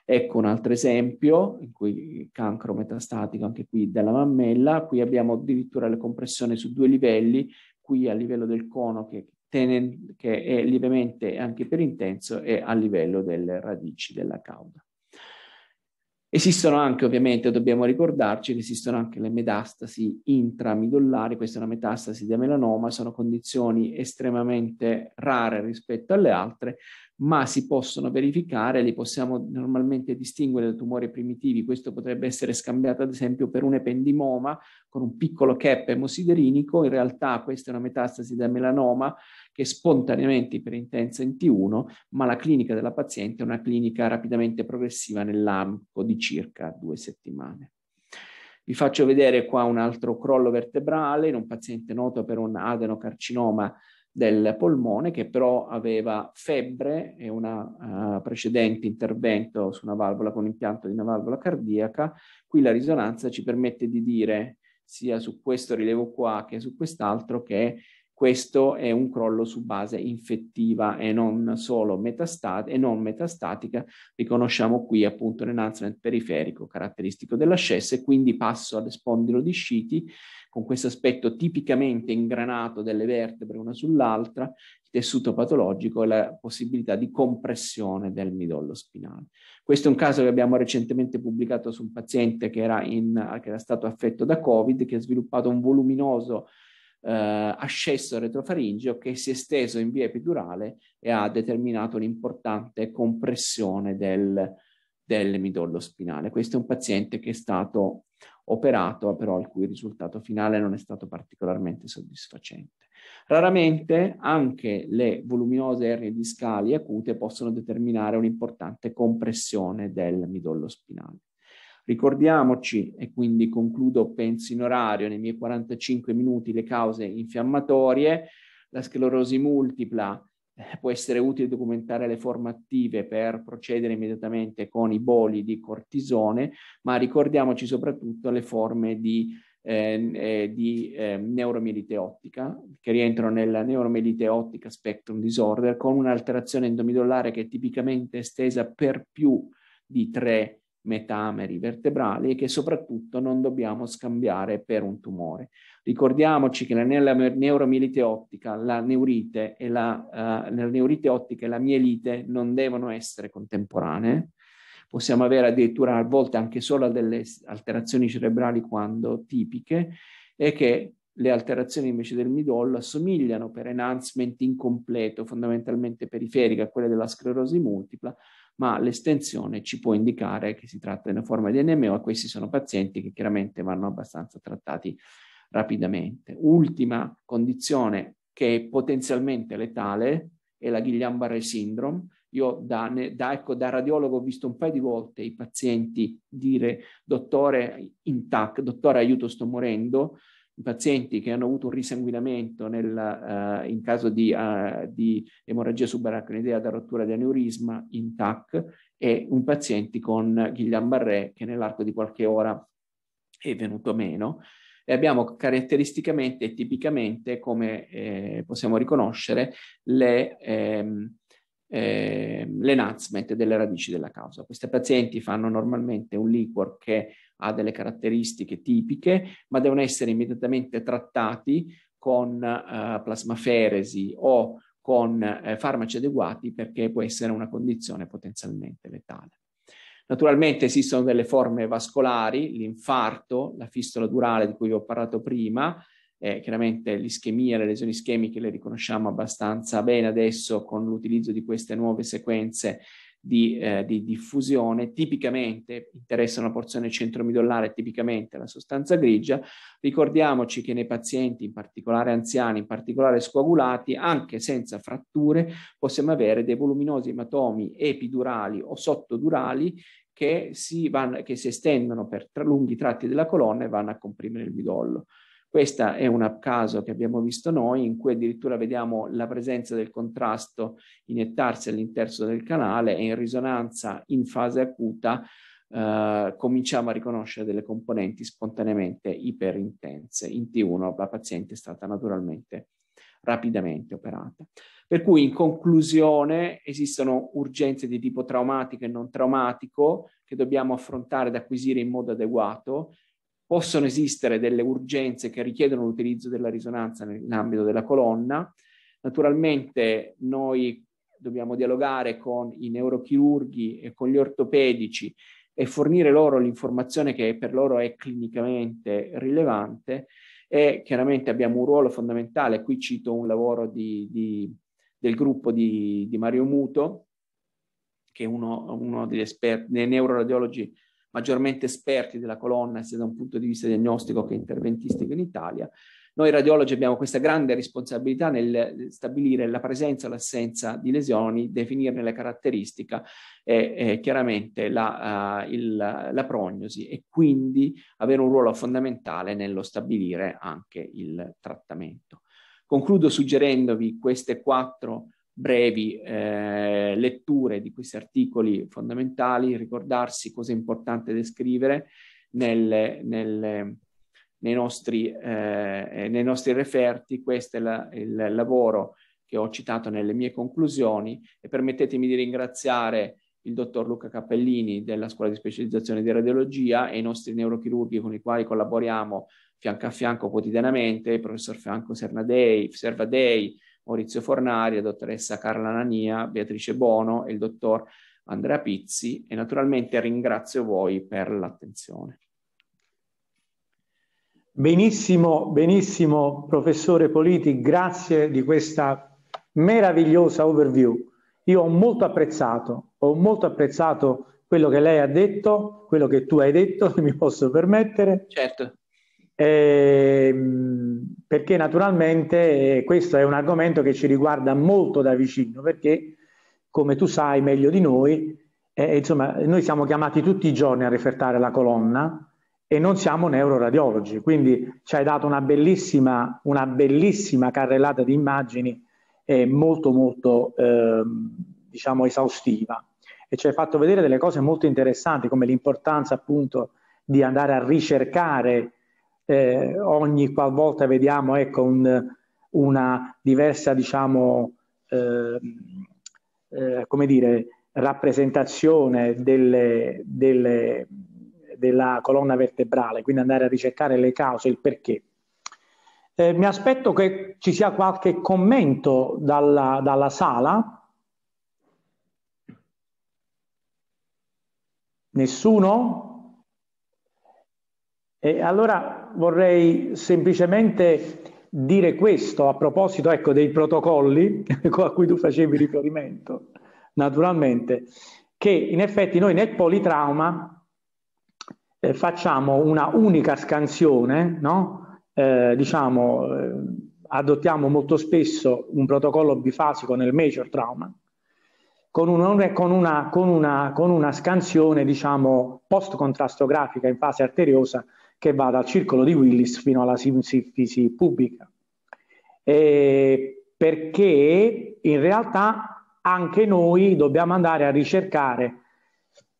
Ecco un altro esempio, in cui cancro metastatico anche qui della mammella, qui abbiamo addirittura la compressione su due livelli, qui a livello del cono che tenen, che è lievemente anche per intenso e a livello delle radici della cauda. Esistono anche, ovviamente, dobbiamo ricordarci che esistono anche le metastasi intramidollari, questa è una metastasi di melanoma, sono condizioni estremamente rare rispetto alle altre, ma si possono verificare, li possiamo normalmente distinguere da tumori primitivi. Questo potrebbe essere scambiato ad esempio per un ependimoma con un piccolo cap emosiderinico, in realtà questa è una metastasi da melanoma che spontaneamente iperintensa in T1, ma la clinica della paziente è una clinica rapidamente progressiva nell'arco di circa due settimane. Vi faccio vedere qua un altro crollo vertebrale in un paziente noto per un adenocarcinoma del polmone che però aveva febbre e un uh, eh, precedente intervento su una valvola con impianto di una valvola cardiaca. Qui la risonanza ci permette di dire sia su questo rilevo qua che su quest'altro che questo è un crollo su base infettiva e non solo metastat- e non metastatica. Riconosciamo qui appunto un enhancement periferico caratteristico dell'ascesso e quindi passo ad di spondilodisciti con questo aspetto tipicamente ingranato delle vertebre una sull'altra, il tessuto patologico e la possibilità di compressione del midollo spinale. Questo è un caso che abbiamo recentemente pubblicato su un paziente che era, in, che era stato affetto da Covid, che ha sviluppato un voluminoso eh, ascesso retrofaringeo che si è esteso in via epidurale e ha determinato un'importante compressione del, del midollo spinale. Questo è un paziente che è stato operato, eh, però il cui risultato finale non è stato particolarmente soddisfacente. Raramente anche le voluminose ernie discali acute possono determinare un'importante compressione del midollo spinale. Ricordiamoci, e quindi concludo, penso in orario, nei miei 45 minuti, le cause infiammatorie, la sclerosi multipla, eh, può essere utile documentare le forme attive per procedere immediatamente con i boli di cortisone, ma ricordiamoci soprattutto le forme di, ehm, eh, di eh, neuromielite ottica, che rientrano nella neuromielite ottica spectrum disorder, con un'alterazione endomidollare che è tipicamente estesa per più di tre metameri vertebrali e che soprattutto non dobbiamo scambiare per un tumore. Ricordiamoci che nella neuromielite ottica la neurite e la, uh, neurite ottica e la mielite non devono essere contemporanee. Possiamo avere addirittura a volte anche solo delle alterazioni cerebrali quando tipiche e che le alterazioni invece del midollo assomigliano per enhancement incompleto, fondamentalmente periferica, a quelle della sclerosi multipla, ma l'estensione ci può indicare che si tratta di una forma di NMO e questi sono pazienti che chiaramente vanno abbastanza trattati rapidamente. Ultima condizione che è potenzialmente letale è la Guillain-Barré syndrome. Io da, da, ecco, da radiologo ho visto un paio di volte i pazienti dire dottore intac, dottore aiuto sto morendo, i pazienti che hanno avuto un risanguinamento nel, uh, in caso di, uh, di emorragia subaracnoidea da rottura di aneurisma in TAC e un paziente con Guillain-Barré che nell'arco di qualche ora è venuto meno. E abbiamo caratteristicamente e tipicamente, come eh, possiamo riconoscere, le... Ehm, eh, l'enhancement delle radici della causa. Queste pazienti fanno normalmente un liquor che ha delle caratteristiche tipiche, ma devono essere immediatamente trattati con eh, plasmaferesi o con eh, farmaci adeguati perché può essere una condizione potenzialmente letale. Naturalmente esistono delle forme vascolari, l'infarto, la fistola durale di cui vi ho parlato prima, eh, chiaramente l'ischemia, le lesioni ischemiche le riconosciamo abbastanza bene adesso con l'utilizzo di queste nuove sequenze di, eh, di diffusione, tipicamente interessano la porzione centromiddollare, tipicamente la sostanza grigia. Ricordiamoci che nei pazienti, in particolare anziani, in particolare scoagulati, anche senza fratture, possiamo avere dei voluminosi ematomi epidurali o sottodurali che si, vanno, che si estendono per tra lunghi tratti della colonna e vanno a comprimere il midollo. Questo è un caso che abbiamo visto noi, in cui addirittura vediamo la presenza del contrasto iniettarsi all'interno del canale e in risonanza in fase acuta eh, cominciamo a riconoscere delle componenti spontaneamente iperintense. In T1 la paziente è stata naturalmente rapidamente operata. Per cui in conclusione esistono urgenze di tipo traumatico e non traumatico che dobbiamo affrontare ed acquisire in modo adeguato possono esistere delle urgenze che richiedono l'utilizzo della risonanza nell'ambito della colonna. Naturalmente noi dobbiamo dialogare con i neurochirurghi e con gli ortopedici e fornire loro l'informazione che per loro è clinicamente rilevante e chiaramente abbiamo un ruolo fondamentale, qui cito un lavoro di, di, del gruppo di, di, Mario Muto, che è uno, uno degli esperti, dei neuroradiologi maggiormente esperti della colonna sia da un punto di vista diagnostico che interventistico in Italia. Noi radiologi abbiamo questa grande responsabilità nel stabilire la presenza o l'assenza di lesioni, definirne le caratteristiche e, e chiaramente la, uh, il, la, prognosi e quindi avere un ruolo fondamentale nello stabilire anche il trattamento. Concludo suggerendovi queste quattro brevi eh, letture di questi articoli fondamentali, ricordarsi cosa è importante descrivere nelle, nelle, nei, nostri, eh, nei, nostri, referti. Questo è la, il lavoro che ho citato nelle mie conclusioni e permettetemi di ringraziare il dottor Luca Cappellini della Scuola di Specializzazione di Radiologia e i nostri neurochirurghi con i quali collaboriamo fianco a fianco quotidianamente, il professor Franco Servadei, Maurizio Fornari, la dottoressa Carla Nania, Beatrice Bono e il dottor Andrea Pizzi e naturalmente ringrazio voi per l'attenzione. Benissimo, benissimo professore Politi, grazie di questa meravigliosa overview. Io ho molto apprezzato, ho molto apprezzato quello che lei ha detto, quello che tu hai detto, [LAUGHS] se mi posso permettere. Certo eh, perché naturalmente eh, questo è un argomento che ci riguarda molto da vicino, perché come tu sai meglio di noi, eh, insomma, noi siamo chiamati tutti i giorni a refertare la colonna e non siamo neuroradiologi, quindi ci hai dato una bellissima, una bellissima carrellata di immagini eh, molto molto ehm, diciamo esaustiva e ci hai fatto vedere delle cose molto interessanti come l'importanza appunto di andare a ricercare eh, ogni qualvolta vediamo ecco, un, una diversa diciamo, eh, eh, come dire, rappresentazione delle, delle, della colonna vertebrale, quindi andare a ricercare le cause, il perché. Eh, mi aspetto che ci sia qualche commento dalla, dalla sala. Nessuno? E allora vorrei semplicemente dire questo a proposito ecco, dei protocolli [LAUGHS] a cui tu facevi riferimento, naturalmente, che in effetti noi nel politrauma eh, facciamo una unica scansione, no? eh, diciamo, eh, adottiamo molto spesso un protocollo bifasico nel major trauma, con una, con una, con una, con una scansione diciamo, post-contrastografica in fase arteriosa che va dal circolo di Willis fino alla sinfisi pubblica. Eh, perché in realtà anche noi dobbiamo andare a ricercare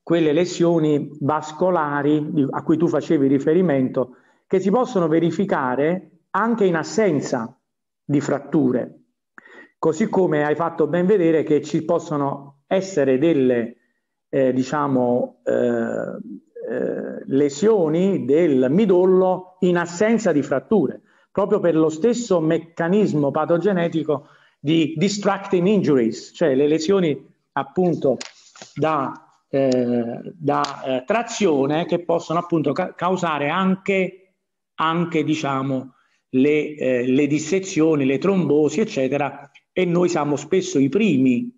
quelle lesioni vascolari a cui tu facevi riferimento, che si possono verificare anche in assenza di fratture. Così come hai fatto ben vedere che ci possono essere delle, eh, diciamo, eh, eh, lesioni del midollo in assenza di fratture, proprio per lo stesso meccanismo patogenetico di distracting injuries, cioè le lesioni appunto da, eh, da eh, trazione che possono appunto ca- causare anche, anche diciamo, le, eh, le dissezioni, le trombosi, eccetera, e noi siamo spesso i primi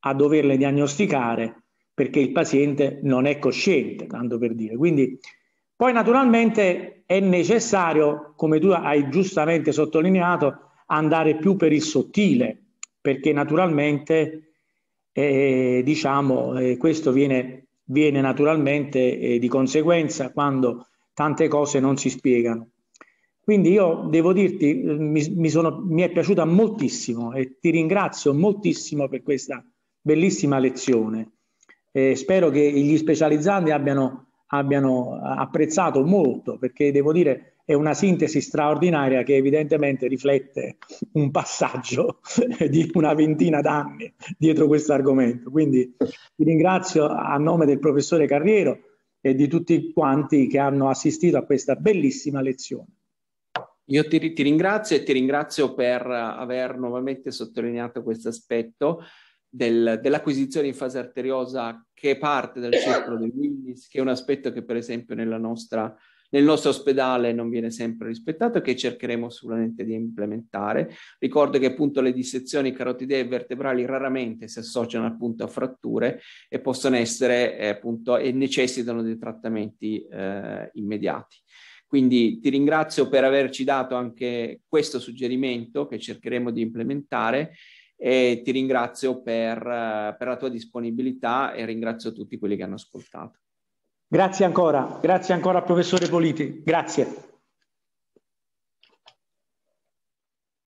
a doverle diagnosticare perché il paziente non è cosciente, tanto per dire. Quindi poi naturalmente è necessario, come tu hai giustamente sottolineato, andare più per il sottile, perché naturalmente eh, diciamo, eh, questo viene, viene naturalmente eh, di conseguenza quando tante cose non si spiegano. Quindi io devo dirti, mi, mi, sono, mi, è piaciuta moltissimo e ti ringrazio moltissimo per questa bellissima lezione. Eh, spero che gli specializzanti abbiano, abbiano apprezzato molto perché devo dire è una sintesi straordinaria che evidentemente riflette un passaggio [LAUGHS] di una ventina d'anni dietro questo argomento. Quindi vi ringrazio a nome del professore Carriero e di tutti quanti che hanno assistito a questa bellissima lezione. Io ti, ti ringrazio e ti ringrazio per aver nuovamente sottolineato questo aspetto del, dell'acquisizione in fase arteriosa che parte dal circolo del Willis, che è un aspetto che per esempio nostra, nel nostro ospedale non viene sempre rispettato e che cercheremo sicuramente di implementare. Ricordo che appunto le dissezioni carotidee e vertebrali raramente si associano appunto a fratture e possono essere eh, appunto e necessitano dei trattamenti eh, immediati. Quindi ti ringrazio per averci dato anche questo suggerimento che cercheremo di implementare e ti ringrazio per, eh, per la tua disponibilità e ringrazio tutti quelli che hanno ascoltato. Grazie ancora, grazie ancora professore Politi, grazie.